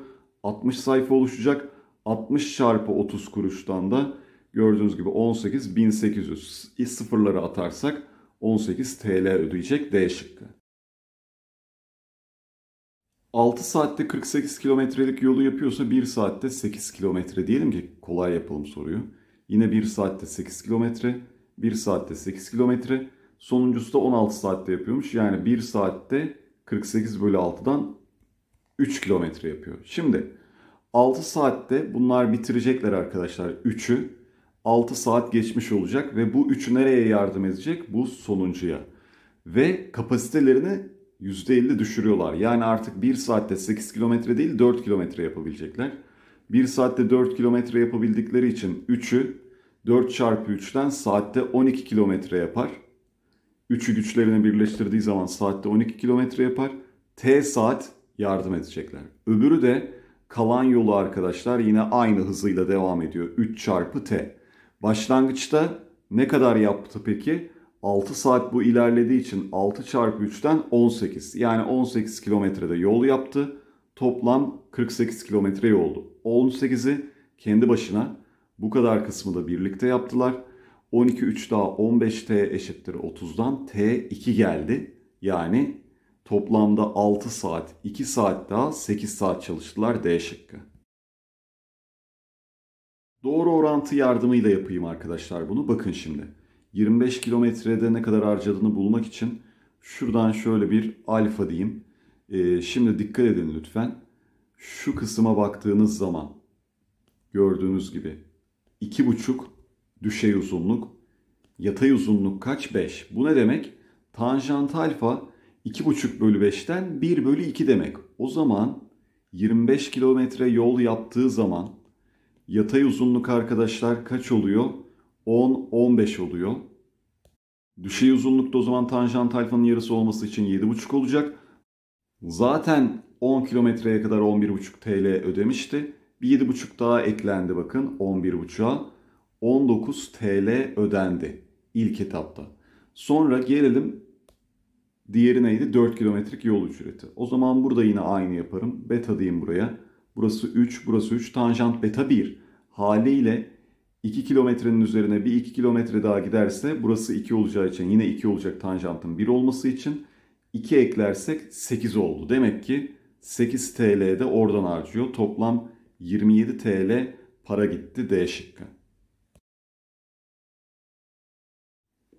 Speaker 1: 60 sayfa oluşacak. 60 çarpı 30 kuruştan da gördüğünüz gibi 18 1800 e, sıfırları atarsak 18 TL ödeyecek D şıkkı. 6 saatte 48 kilometrelik yolu yapıyorsa 1 saatte 8 kilometre diyelim ki kolay yapalım soruyu. Yine 1 saatte 8 kilometre, 1 saatte 8 kilometre, Sonuncusu da 16 saatte yapıyormuş. Yani 1 saatte 48 bölü 6'dan 3 kilometre yapıyor. Şimdi 6 saatte bunlar bitirecekler arkadaşlar 3'ü. 6 saat geçmiş olacak ve bu 3'ü nereye yardım edecek? Bu sonuncuya. Ve kapasitelerini %50 düşürüyorlar. Yani artık 1 saatte 8 kilometre değil 4 kilometre yapabilecekler. 1 saatte 4 kilometre yapabildikleri için 3'ü 4 çarpı 3'ten saatte 12 kilometre yapar. Üçü güçlerini birleştirdiği zaman saatte 12 kilometre yapar. T saat yardım edecekler. Öbürü de kalan yolu arkadaşlar yine aynı hızıyla devam ediyor. 3 çarpı T. Başlangıçta ne kadar yaptı peki? 6 saat bu ilerlediği için 6 çarpı 3'ten 18. Yani 18 kilometrede yol yaptı. Toplam 48 kilometre yoldu. 18'i kendi başına bu kadar kısmı da birlikte yaptılar. 12 3 daha 15T eşittir 30'dan T2 geldi. Yani toplamda 6 saat, 2 saat daha 8 saat çalıştılar D şıkkı. Doğru orantı yardımıyla yapayım arkadaşlar bunu. Bakın şimdi 25 kilometrede ne kadar harcadığını bulmak için şuradan şöyle bir alfa diyeyim. Ee, şimdi dikkat edin lütfen. Şu kısma baktığınız zaman gördüğünüz gibi 2,5 düşey uzunluk, yatay uzunluk kaç 5. Bu ne demek? Tanjant alfa 2,5 bölü 5'ten 1 bölü 2 demek. O zaman 25 kilometre yol yaptığı zaman yatay uzunluk arkadaşlar kaç oluyor? 10-15 oluyor. Düşey uzunluk da o zaman tanjant alfanın yarısı olması için 7,5 olacak. Zaten 10 kilometreye kadar 11,5 TL ödemişti. Bir 7,5 daha eklendi bakın 11,5'a. 19 TL ödendi ilk etapta. Sonra gelelim diğeri neydi? 4 kilometrik yol ücreti. O zaman burada yine aynı yaparım. Beta diyeyim buraya. Burası 3, burası 3. Tanjant beta 1. Haliyle 2 kilometrenin üzerine bir 2 kilometre daha giderse burası 2 olacağı için yine 2 olacak tanjantın 1 olması için 2 eklersek 8 oldu. Demek ki 8 TL de oradan harcıyor. Toplam 27 TL para gitti D şıkkı.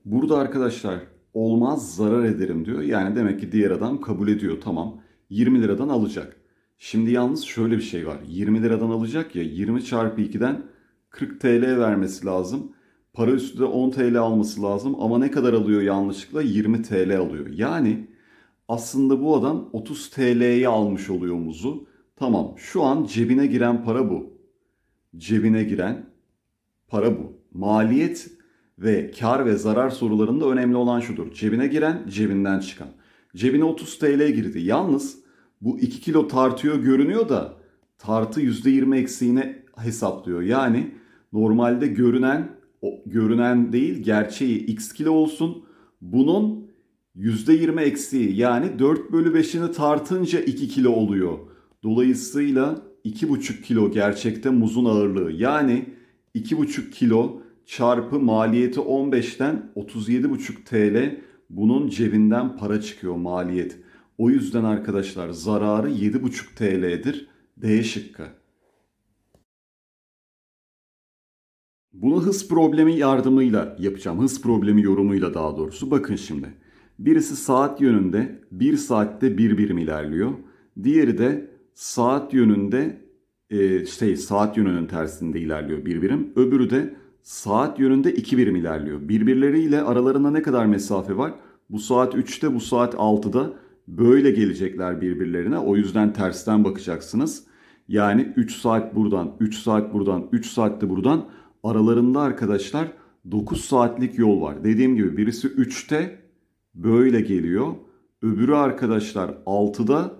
Speaker 1: Burada arkadaşlar olmaz zarar ederim diyor. Yani demek ki diğer adam kabul ediyor tamam 20 liradan alacak. Şimdi yalnız şöyle bir şey var. 20 liradan alacak ya 20 çarpı 2'den 40 TL vermesi lazım. Para üstü de 10 TL alması lazım ama ne kadar alıyor yanlışlıkla? 20 TL alıyor. Yani aslında bu adam 30 TL'yi almış oluyor muzu. Tamam şu an cebine giren para bu. Cebine giren para bu. Maliyet ve kar ve zarar sorularında önemli olan şudur. Cebine giren cebinden çıkan. Cebine 30 TL girdi. Yalnız bu 2 kilo tartıyor görünüyor da tartı %20 eksiğine hesaplıyor. Yani normalde görünen o, görünen değil gerçeği x kilo olsun. Bunun %20 eksiği yani 4 bölü 5'ini tartınca 2 kilo oluyor. Dolayısıyla 2,5 kilo gerçekte muzun ağırlığı. Yani 2,5 kilo çarpı maliyeti 15'ten 37,5 TL bunun cebinden para çıkıyor maliyet. O yüzden arkadaşlar zararı 7,5 TL'dir. D şıkkı. Bunu hız problemi yardımıyla yapacağım. Hız problemi yorumuyla daha doğrusu. Bakın şimdi. Birisi saat yönünde 1 saatte 1 birim ilerliyor. Diğeri de saat yönünde e, şey saat yönünün tersinde ilerliyor bir birim. Öbürü de saat yönünde iki birim ilerliyor. Birbirleriyle aralarında ne kadar mesafe var? Bu saat 3'te, bu saat 6'da böyle gelecekler birbirlerine. O yüzden tersten bakacaksınız. Yani 3 saat buradan, 3 saat buradan, 3 saat de buradan. Aralarında arkadaşlar 9 saatlik yol var. Dediğim gibi birisi 3'te böyle geliyor. Öbürü arkadaşlar 6'da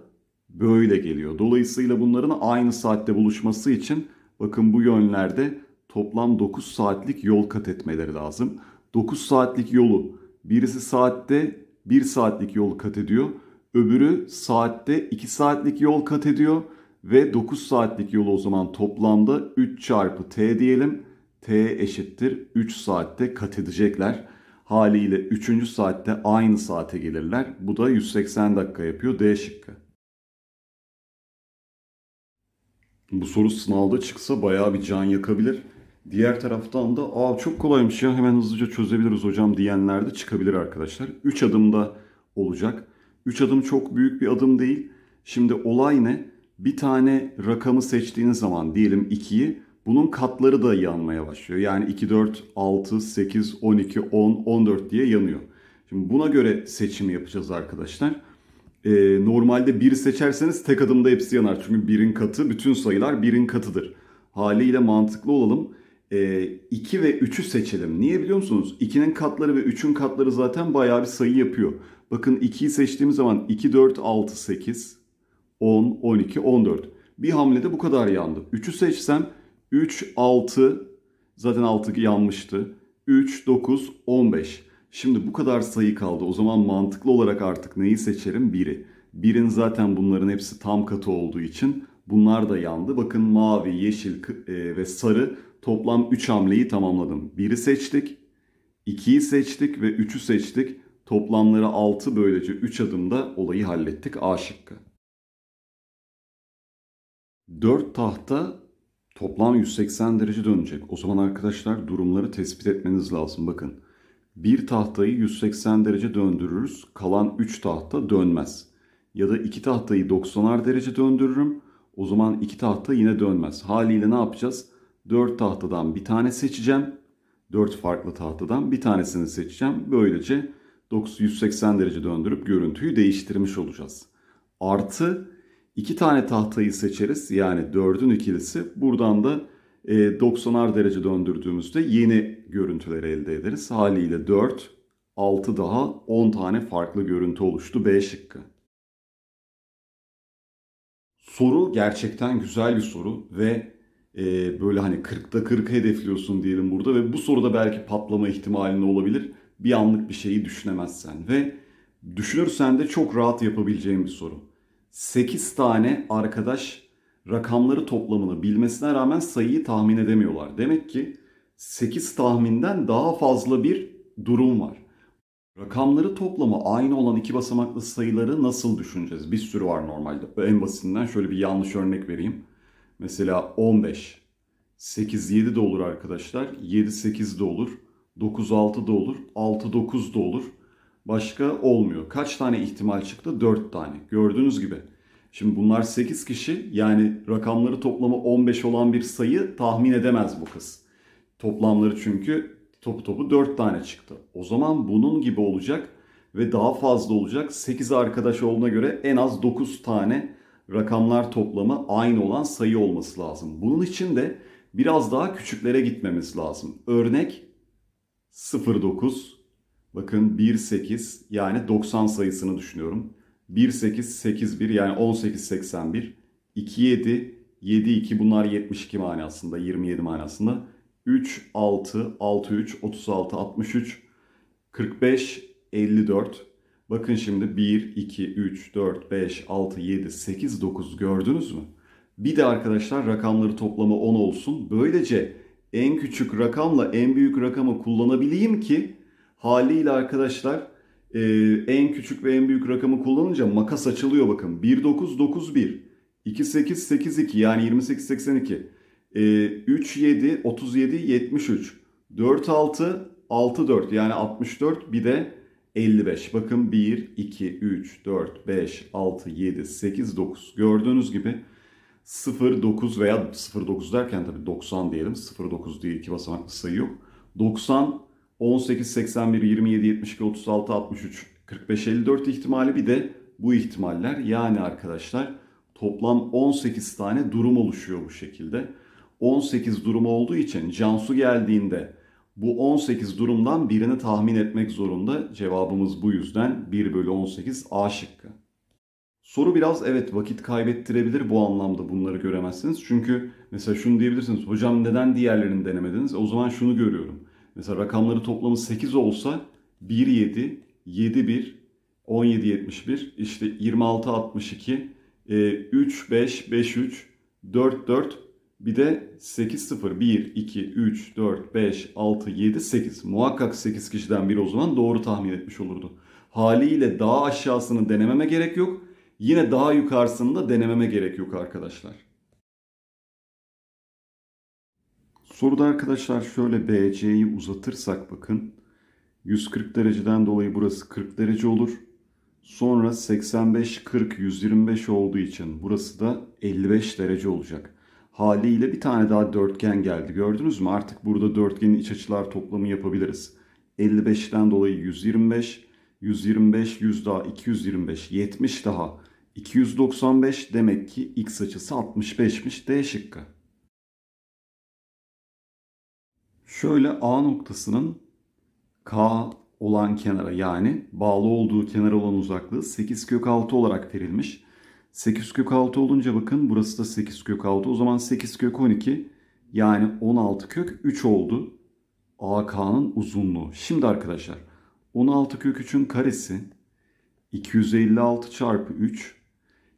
Speaker 1: böyle geliyor. Dolayısıyla bunların aynı saatte buluşması için bakın bu yönlerde toplam 9 saatlik yol kat etmeleri lazım. 9 saatlik yolu birisi saatte 1 saatlik yol kat ediyor. Öbürü saatte 2 saatlik yol kat ediyor. Ve 9 saatlik yolu o zaman toplamda 3 çarpı t diyelim. t eşittir 3 saatte kat edecekler. Haliyle 3. saatte aynı saate gelirler. Bu da 180 dakika yapıyor D şıkkı. Bu soru sınavda çıksa bayağı bir can yakabilir. Diğer taraftan da aa çok kolaymış ya hemen hızlıca çözebiliriz hocam diyenler de çıkabilir arkadaşlar. 3 adımda olacak. 3 adım çok büyük bir adım değil. Şimdi olay ne? Bir tane rakamı seçtiğiniz zaman diyelim 2'yi bunun katları da yanmaya başlıyor. Yani 2, 4, 6, 8, 12, 10, 14 diye yanıyor. Şimdi buna göre seçim yapacağız arkadaşlar. Ee, normalde 1'i seçerseniz tek adımda hepsi yanar. Çünkü 1'in katı bütün sayılar 1'in katıdır. Haliyle mantıklı olalım e, ee, 2 ve 3'ü seçelim. Niye biliyor musunuz? 2'nin katları ve 3'ün katları zaten bayağı bir sayı yapıyor. Bakın 2'yi seçtiğimiz zaman 2, 4, 6, 8, 10, 12, 14. Bir hamlede bu kadar yandı. 3'ü seçsem 3, 6, zaten 6 yanmıştı. 3, 9, 15. Şimdi bu kadar sayı kaldı. O zaman mantıklı olarak artık neyi seçerim? 1'i. 1'in zaten bunların hepsi tam katı olduğu için bunlar da yandı. Bakın mavi, yeşil e, ve sarı toplam 3 hamleyi tamamladım. 1'i seçtik, 2'yi seçtik ve 3'ü seçtik. Toplamları 6 böylece 3 adımda olayı hallettik A şıkkı. 4 tahta toplam 180 derece dönecek. O zaman arkadaşlar durumları tespit etmeniz lazım. Bakın bir tahtayı 180 derece döndürürüz. Kalan 3 tahta dönmez. Ya da iki tahtayı 90'ar derece döndürürüm. O zaman iki tahta yine dönmez. Haliyle ne yapacağız? 4 tahtadan bir tane seçeceğim. 4 farklı tahtadan bir tanesini seçeceğim. Böylece 180 derece döndürüp görüntüyü değiştirmiş olacağız. Artı 2 tane tahtayı seçeriz. Yani 4'ün ikilisi. Buradan da 90'ar e, derece döndürdüğümüzde yeni görüntüleri elde ederiz. Haliyle 4, 6 daha 10 tane farklı görüntü oluştu B şıkkı. Soru gerçekten güzel bir soru ve e, böyle hani 40'ta 40 hedefliyorsun diyelim burada ve bu soruda belki patlama ihtimalinde olabilir. Bir anlık bir şeyi düşünemezsen ve düşünürsen de çok rahat yapabileceğim bir soru. 8 tane arkadaş rakamları toplamını bilmesine rağmen sayıyı tahmin edemiyorlar. Demek ki 8 tahminden daha fazla bir durum var. Rakamları toplamı aynı olan iki basamaklı sayıları nasıl düşüneceğiz? Bir sürü var normalde. En basitinden şöyle bir yanlış örnek vereyim. Mesela 15. 8 7 de olur arkadaşlar. 7 8 de olur. 9 6 da olur. 6 9 da olur. Başka olmuyor. Kaç tane ihtimal çıktı? 4 tane. Gördüğünüz gibi. Şimdi bunlar 8 kişi yani rakamları toplamı 15 olan bir sayı tahmin edemez bu kız. Toplamları çünkü topu topu 4 tane çıktı. O zaman bunun gibi olacak ve daha fazla olacak. 8 arkadaş olduğuna göre en az 9 tane rakamlar toplamı aynı olan sayı olması lazım. Bunun için de biraz daha küçüklere gitmemiz lazım. Örnek 09 bakın 18 yani 90 sayısını düşünüyorum. 1881 yani 1881 27 72 bunlar 72 manasında 27 manasında 3 6 63 36 63 45 54 Bakın şimdi 1, 2, 3, 4, 5, 6, 7, 8, 9 gördünüz mü? Bir de arkadaşlar rakamları toplama 10 olsun. Böylece en küçük rakamla en büyük rakamı kullanabileyim ki haliyle arkadaşlar e, en küçük ve en büyük rakamı kullanınca makas açılıyor bakın. 1991, 2882 yani 2882, e, 37, 37, 73, 46, 64 yani 64 bir de 55. Bakın 1, 2, 3, 4, 5, 6, 7, 8, 9. Gördüğünüz gibi 0, 9 veya 0, 9 derken tabii 90 diyelim. 0, 9 diye iki basamaklı sayı yok. 90, 18, 81, 27, 72, 36, 63, 45, 54 ihtimali bir de bu ihtimaller. Yani arkadaşlar toplam 18 tane durum oluşuyor bu şekilde. 18 durum olduğu için Cansu geldiğinde bu 18 durumdan birini tahmin etmek zorunda. Cevabımız bu yüzden 1 bölü 18 A şıkkı. Soru biraz evet vakit kaybettirebilir bu anlamda bunları göremezsiniz. Çünkü mesela şunu diyebilirsiniz. Hocam neden diğerlerini denemediniz? E, o zaman şunu görüyorum. Mesela rakamları toplamı 8 olsa 1 7, 7 1, 17 71, işte 26 62, 3 5, 5 3, 4 4, bir de 8 0 1 2 3 4 5 6 7 8. Muhakkak 8 kişiden biri o zaman doğru tahmin etmiş olurdu. Haliyle daha aşağısını denememe gerek yok. Yine daha yukarısını da denememe gerek yok arkadaşlar. Soruda arkadaşlar şöyle BC'yi uzatırsak bakın. 140 dereceden dolayı burası 40 derece olur. Sonra 85 40 125 olduğu için burası da 55 derece olacak haliyle bir tane daha dörtgen geldi. Gördünüz mü? Artık burada dörtgenin iç açılar toplamı yapabiliriz. 55'ten dolayı 125, 125, 100 daha 225, 70 daha 295 demek ki x açısı 65'miş D şıkkı. Şöyle A noktasının K olan kenara yani bağlı olduğu kenar olan uzaklığı 8 kök 6 olarak verilmiş. 8 kök 6 olunca bakın burası da 8 kök 6. O zaman 8 kök 12 yani 16 kök 3 oldu. AK'nın uzunluğu. Şimdi arkadaşlar 16 kök 3'ün karesi 256 çarpı 3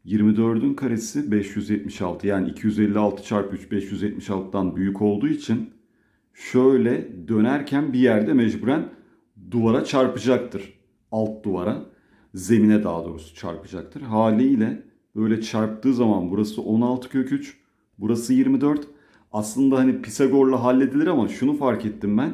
Speaker 1: 24'ün karesi 576 yani 256 çarpı 3 576'dan büyük olduğu için şöyle dönerken bir yerde mecburen duvara çarpacaktır. Alt duvara zemine daha doğrusu çarpacaktır. Haliyle böyle çarptığı zaman burası 16 kök 3, burası 24. Aslında hani Pisagor'la halledilir ama şunu fark ettim ben.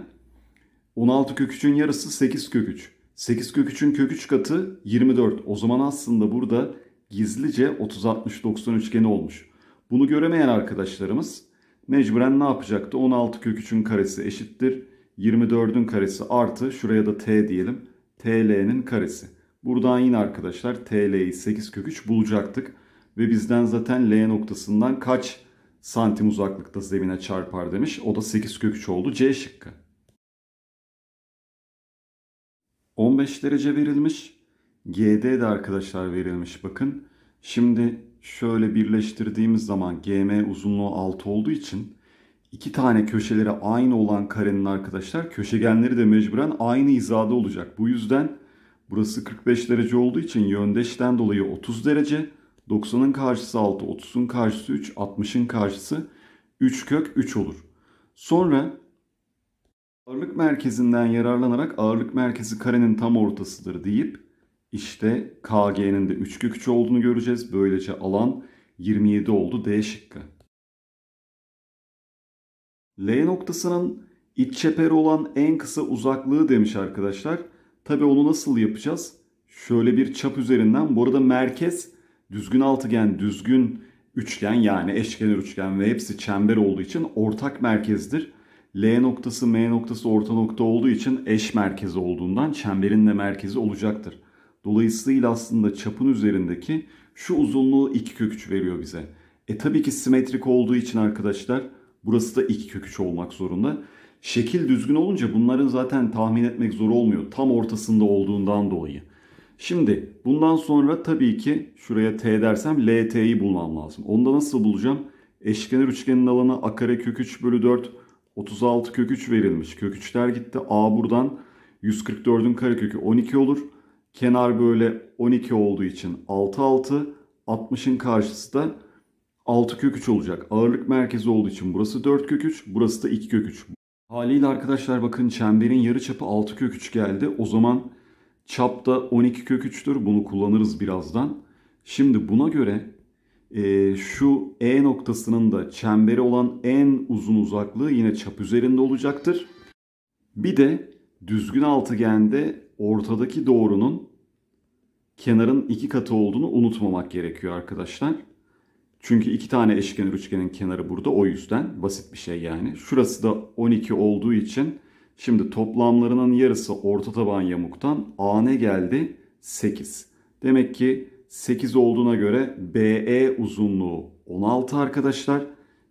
Speaker 1: 16 kök 3'ün yarısı 8 kök 3. 8 kök 3'ün kök 3 katı 24. O zaman aslında burada gizlice 30-60-90 üçgeni olmuş. Bunu göremeyen arkadaşlarımız mecburen ne yapacaktı? 16 kök 3'ün karesi eşittir. 24'ün karesi artı şuraya da t diyelim. TL'nin karesi. Buradan yine arkadaşlar TL'yi 8 kök 3 bulacaktık. Ve bizden zaten L noktasından kaç santim uzaklıkta zemine çarpar demiş. O da 8 kök 3 oldu C şıkkı. 15 derece verilmiş. GD de arkadaşlar verilmiş bakın. Şimdi şöyle birleştirdiğimiz zaman GM uzunluğu 6 olduğu için iki tane köşeleri aynı olan karenin arkadaşlar köşegenleri de mecburen aynı hizada olacak. Bu yüzden Burası 45 derece olduğu için yöndeşten dolayı 30 derece. 90'ın karşısı 6, 30'un karşısı 3, 60'ın karşısı 3 kök 3 olur. Sonra ağırlık merkezinden yararlanarak ağırlık merkezi karenin tam ortasıdır deyip işte KG'nin de 3 kök 3 olduğunu göreceğiz. Böylece alan 27 oldu D şıkkı. L noktasının iç çeperi olan en kısa uzaklığı demiş arkadaşlar. Tabi onu nasıl yapacağız? Şöyle bir çap üzerinden. Bu arada merkez düzgün altıgen, düzgün üçgen yani eşkenar üçgen ve hepsi çember olduğu için ortak merkezdir. L noktası, M noktası orta nokta olduğu için eş merkezi olduğundan çemberin de merkezi olacaktır. Dolayısıyla aslında çapın üzerindeki şu uzunluğu 2 kök 3 veriyor bize. E tabii ki simetrik olduğu için arkadaşlar burası da 2 kök 3 olmak zorunda. Şekil düzgün olunca bunların zaten tahmin etmek zor olmuyor. Tam ortasında olduğundan dolayı. Şimdi bundan sonra tabii ki şuraya t dersem LT'yi bulmam lazım. Onu da nasıl bulacağım? Eşkenar üçgenin alanı a kare kök 3 bölü 4 36 kök 3 verilmiş. Kök 3'ler gitti. A buradan 144'ün karekökü 12 olur. Kenar böyle 12 olduğu için 6 6. 60'ın karşısı da 6 kök 3 olacak. Ağırlık merkezi olduğu için burası 4 kök 3. Burası da 2 kök 3. Haliyle arkadaşlar bakın çemberin yarı çapı 6 kök 3 geldi. O zaman çap da 12 kök 3'tür. Bunu kullanırız birazdan. Şimdi buna göre e, şu E noktasının da çemberi olan en uzun uzaklığı yine çap üzerinde olacaktır. Bir de düzgün altıgende ortadaki doğrunun kenarın iki katı olduğunu unutmamak gerekiyor arkadaşlar. Çünkü iki tane eşkenar üçgenin kenarı burada o yüzden basit bir şey yani. Şurası da 12 olduğu için şimdi toplamlarının yarısı orta taban yamuktan A ne geldi? 8. Demek ki 8 olduğuna göre BE uzunluğu 16 arkadaşlar.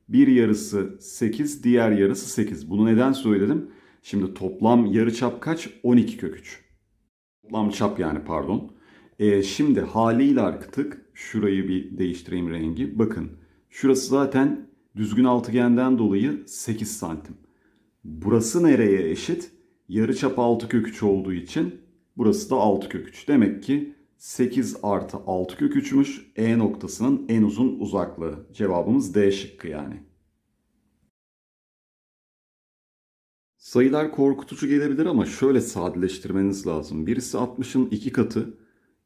Speaker 1: Bir yarısı 8, diğer yarısı 8. Bunu neden söyledim? Şimdi toplam yarıçap kaç? 12 kök 3. Toplam çap yani pardon. E, şimdi haliyle artık şurayı bir değiştireyim rengi. Bakın şurası zaten düzgün altıgenden dolayı 8 santim. Burası nereye eşit? Yarıçap 6 kök 3 olduğu için burası da 6 kök 3. Demek ki 8 artı 6 kök 3'müş. E noktasının en uzun uzaklığı. Cevabımız D şıkkı yani. Sayılar korkutucu gelebilir ama şöyle sadeleştirmeniz lazım. Birisi 60'ın 2 katı,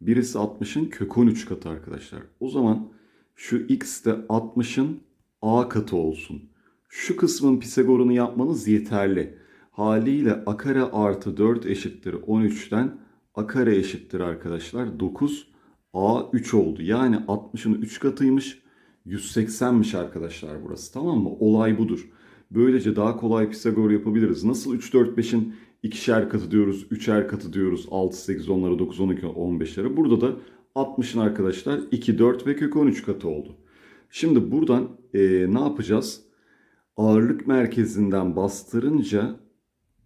Speaker 1: Birisi 60'ın kök 13 katı arkadaşlar. O zaman şu x de 60'ın a katı olsun. Şu kısmın Pisagor'unu yapmanız yeterli. Haliyle a kare artı 4 eşittir 13'ten a kare eşittir arkadaşlar 9 a 3 oldu. Yani 60'ın 3 katıymış 180'miş arkadaşlar burası tamam mı? Olay budur. Böylece daha kolay Pisagor yapabiliriz. Nasıl 3, 4, 5'in ikişer katı diyoruz, üçer katı diyoruz. 6, 8, 10'lara, 9, 12, 15'lere. Burada da 60'ın arkadaşlar 2, 4 ve kök 13 katı oldu. Şimdi buradan e, ne yapacağız? Ağırlık merkezinden bastırınca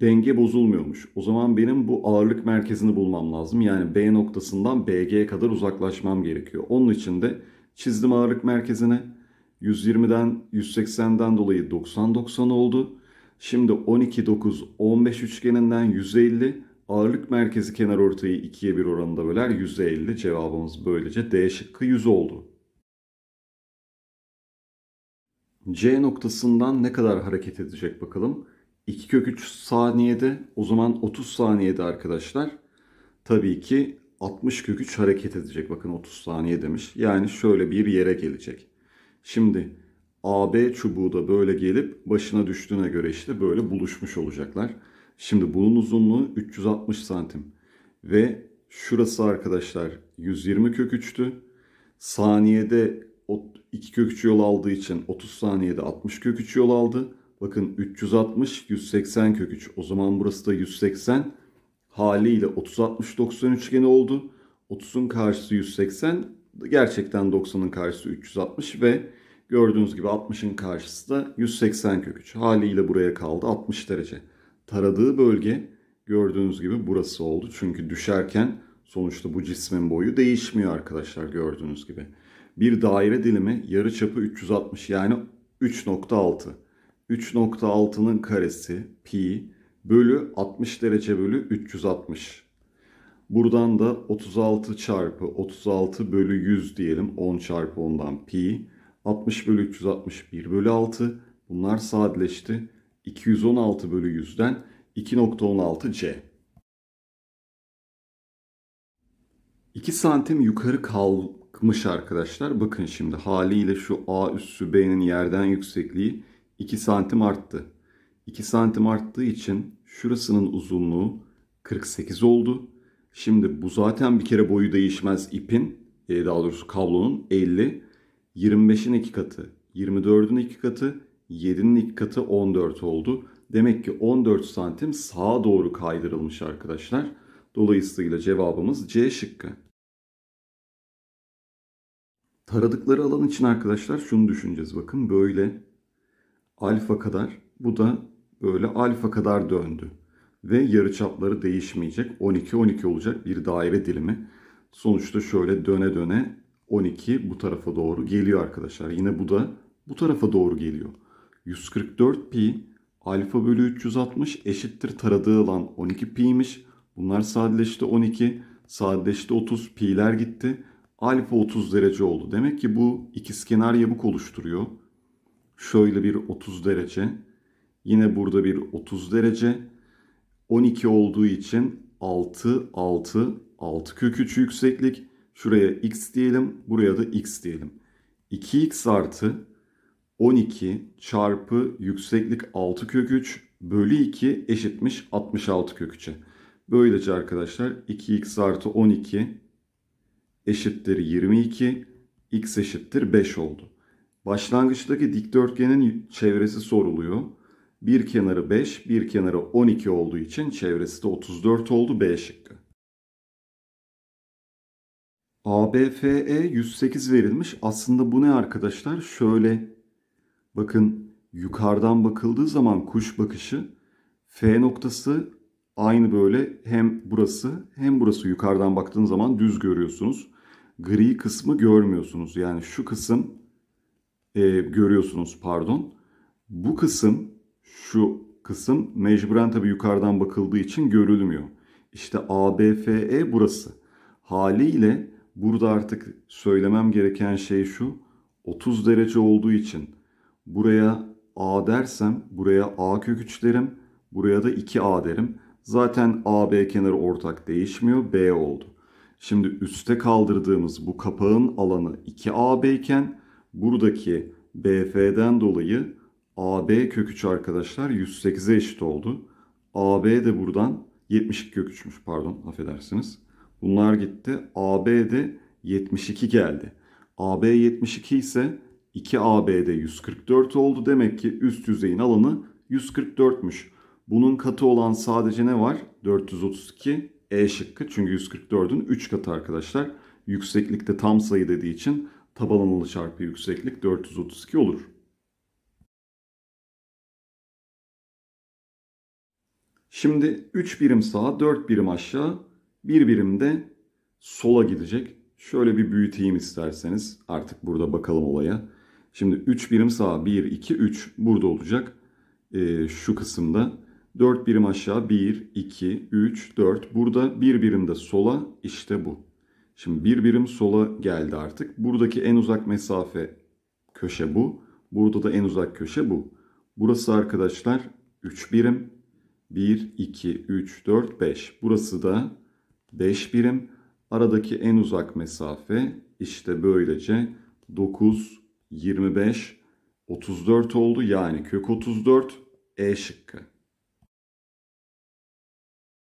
Speaker 1: denge bozulmuyormuş. O zaman benim bu ağırlık merkezini bulmam lazım. Yani B noktasından BG'ye kadar uzaklaşmam gerekiyor. Onun için de çizdim ağırlık merkezini. 120'den 180'den dolayı 90-90 oldu. Şimdi 12 9 15 üçgeninden 150 ağırlık merkezi kenar ortayı 2'ye 1 oranında böler 150 cevabımız böylece D şıkkı 100 oldu. C noktasından ne kadar hareket edecek bakalım. 2 kök 3 saniyede o zaman 30 saniyede arkadaşlar tabii ki 60 kök 3 hareket edecek. Bakın 30 saniye demiş. Yani şöyle bir yere gelecek. Şimdi AB çubuğu da böyle gelip başına düştüğüne göre işte böyle buluşmuş olacaklar. Şimdi bunun uzunluğu 360 santim. Ve şurası arkadaşlar 120 kök 3'tü. Saniyede 2 kök 3 yol aldığı için 30 saniyede 60 kök 3 yol aldı. Bakın 360 180 kök 3. O zaman burası da 180 haliyle 30 60 90 üçgeni oldu. 30'un karşısı 180, gerçekten 90'ın karşısı 360 ve Gördüğünüz gibi 60'ın karşısı da 180 kök 3. Haliyle buraya kaldı 60 derece. Taradığı bölge gördüğünüz gibi burası oldu. Çünkü düşerken sonuçta bu cismin boyu değişmiyor arkadaşlar gördüğünüz gibi. Bir daire dilimi yarı çapı 360 yani 3.6. 3.6'nın karesi pi bölü 60 derece bölü 360. Buradan da 36 çarpı 36 bölü 100 diyelim 10 çarpı 10'dan pi 60 bölü 360, 1 bölü 6. Bunlar sadeleşti. 216 bölü 100'den 2.16 C. 2 santim yukarı kalkmış arkadaşlar. Bakın şimdi haliyle şu A üssü B'nin yerden yüksekliği 2 santim arttı. 2 santim arttığı için şurasının uzunluğu 48 oldu. Şimdi bu zaten bir kere boyu değişmez ipin e, daha doğrusu kablonun 50. 25'in 2 katı 24'ün 2 katı 7'nin 2 katı 14 oldu. Demek ki 14 santim sağa doğru kaydırılmış arkadaşlar. Dolayısıyla cevabımız C şıkkı. Taradıkları alan için arkadaşlar şunu düşüneceğiz. Bakın böyle alfa kadar bu da böyle alfa kadar döndü. Ve yarıçapları değişmeyecek. 12-12 olacak bir daire dilimi. Sonuçta şöyle döne döne 12 bu tarafa doğru geliyor arkadaşlar. Yine bu da bu tarafa doğru geliyor. 144 pi alfa bölü 360 eşittir taradığı alan 12 pi'ymiş. Bunlar sadeleşti 12, sadeleşti 30 pi'ler gitti. Alfa 30 derece oldu. Demek ki bu ikizkenar yamuk oluşturuyor. Şöyle bir 30 derece. Yine burada bir 30 derece. 12 olduğu için 6, 6, 6 kök 3 yükseklik. Şuraya x diyelim. Buraya da x diyelim. 2x artı 12 çarpı yükseklik 6 kök 3 bölü 2 eşitmiş 66 kök 3'e. Böylece arkadaşlar 2x artı 12 eşittir 22 x eşittir 5 oldu. Başlangıçtaki dikdörtgenin çevresi soruluyor. Bir kenarı 5, bir kenarı 12 olduğu için çevresi de 34 oldu B şıkkı. ABFE 108 verilmiş. Aslında bu ne arkadaşlar? Şöyle bakın yukarıdan bakıldığı zaman kuş bakışı F noktası aynı böyle hem burası hem burası yukarıdan baktığın zaman düz görüyorsunuz. Gri kısmı görmüyorsunuz. Yani şu kısım e, görüyorsunuz pardon. Bu kısım şu kısım mecburen tabi yukarıdan bakıldığı için görülmüyor. İşte ABFE burası. Haliyle Burada artık söylemem gereken şey şu. 30 derece olduğu için buraya A dersem buraya A kök 3 derim. Buraya da 2A derim. Zaten AB kenarı ortak değişmiyor. B oldu. Şimdi üste kaldırdığımız bu kapağın alanı 2AB iken buradaki BF'den dolayı AB kök 3 arkadaşlar 108'e eşit oldu. AB de buradan 72 kök 3'müş pardon affedersiniz. Bunlar gitti. AB'de 72 geldi. AB 72 ise 2 AB'de 144 oldu. Demek ki üst yüzeyin alanı 144'müş. Bunun katı olan sadece ne var? 432 E şıkkı. Çünkü 144'ün 3 katı arkadaşlar. Yükseklikte tam sayı dediği için tabanlanalı çarpı yükseklik 432 olur. Şimdi 3 birim sağa 4 birim aşağı bir birim de sola gidecek. Şöyle bir büyüteyim isterseniz. Artık burada bakalım olaya. Şimdi 3 birim sağa 1, 2, 3 burada olacak. Ee, şu kısımda 4 birim aşağı 1, 2, 3, 4. Burada bir birim de sola işte bu. Şimdi bir birim sola geldi artık. Buradaki en uzak mesafe köşe bu. Burada da en uzak köşe bu. Burası arkadaşlar 3 birim. 1, 2, 3, 4, 5. Burası da 5 birim. Aradaki en uzak mesafe işte böylece 9, 25, 34 oldu. Yani kök 34 E şıkkı.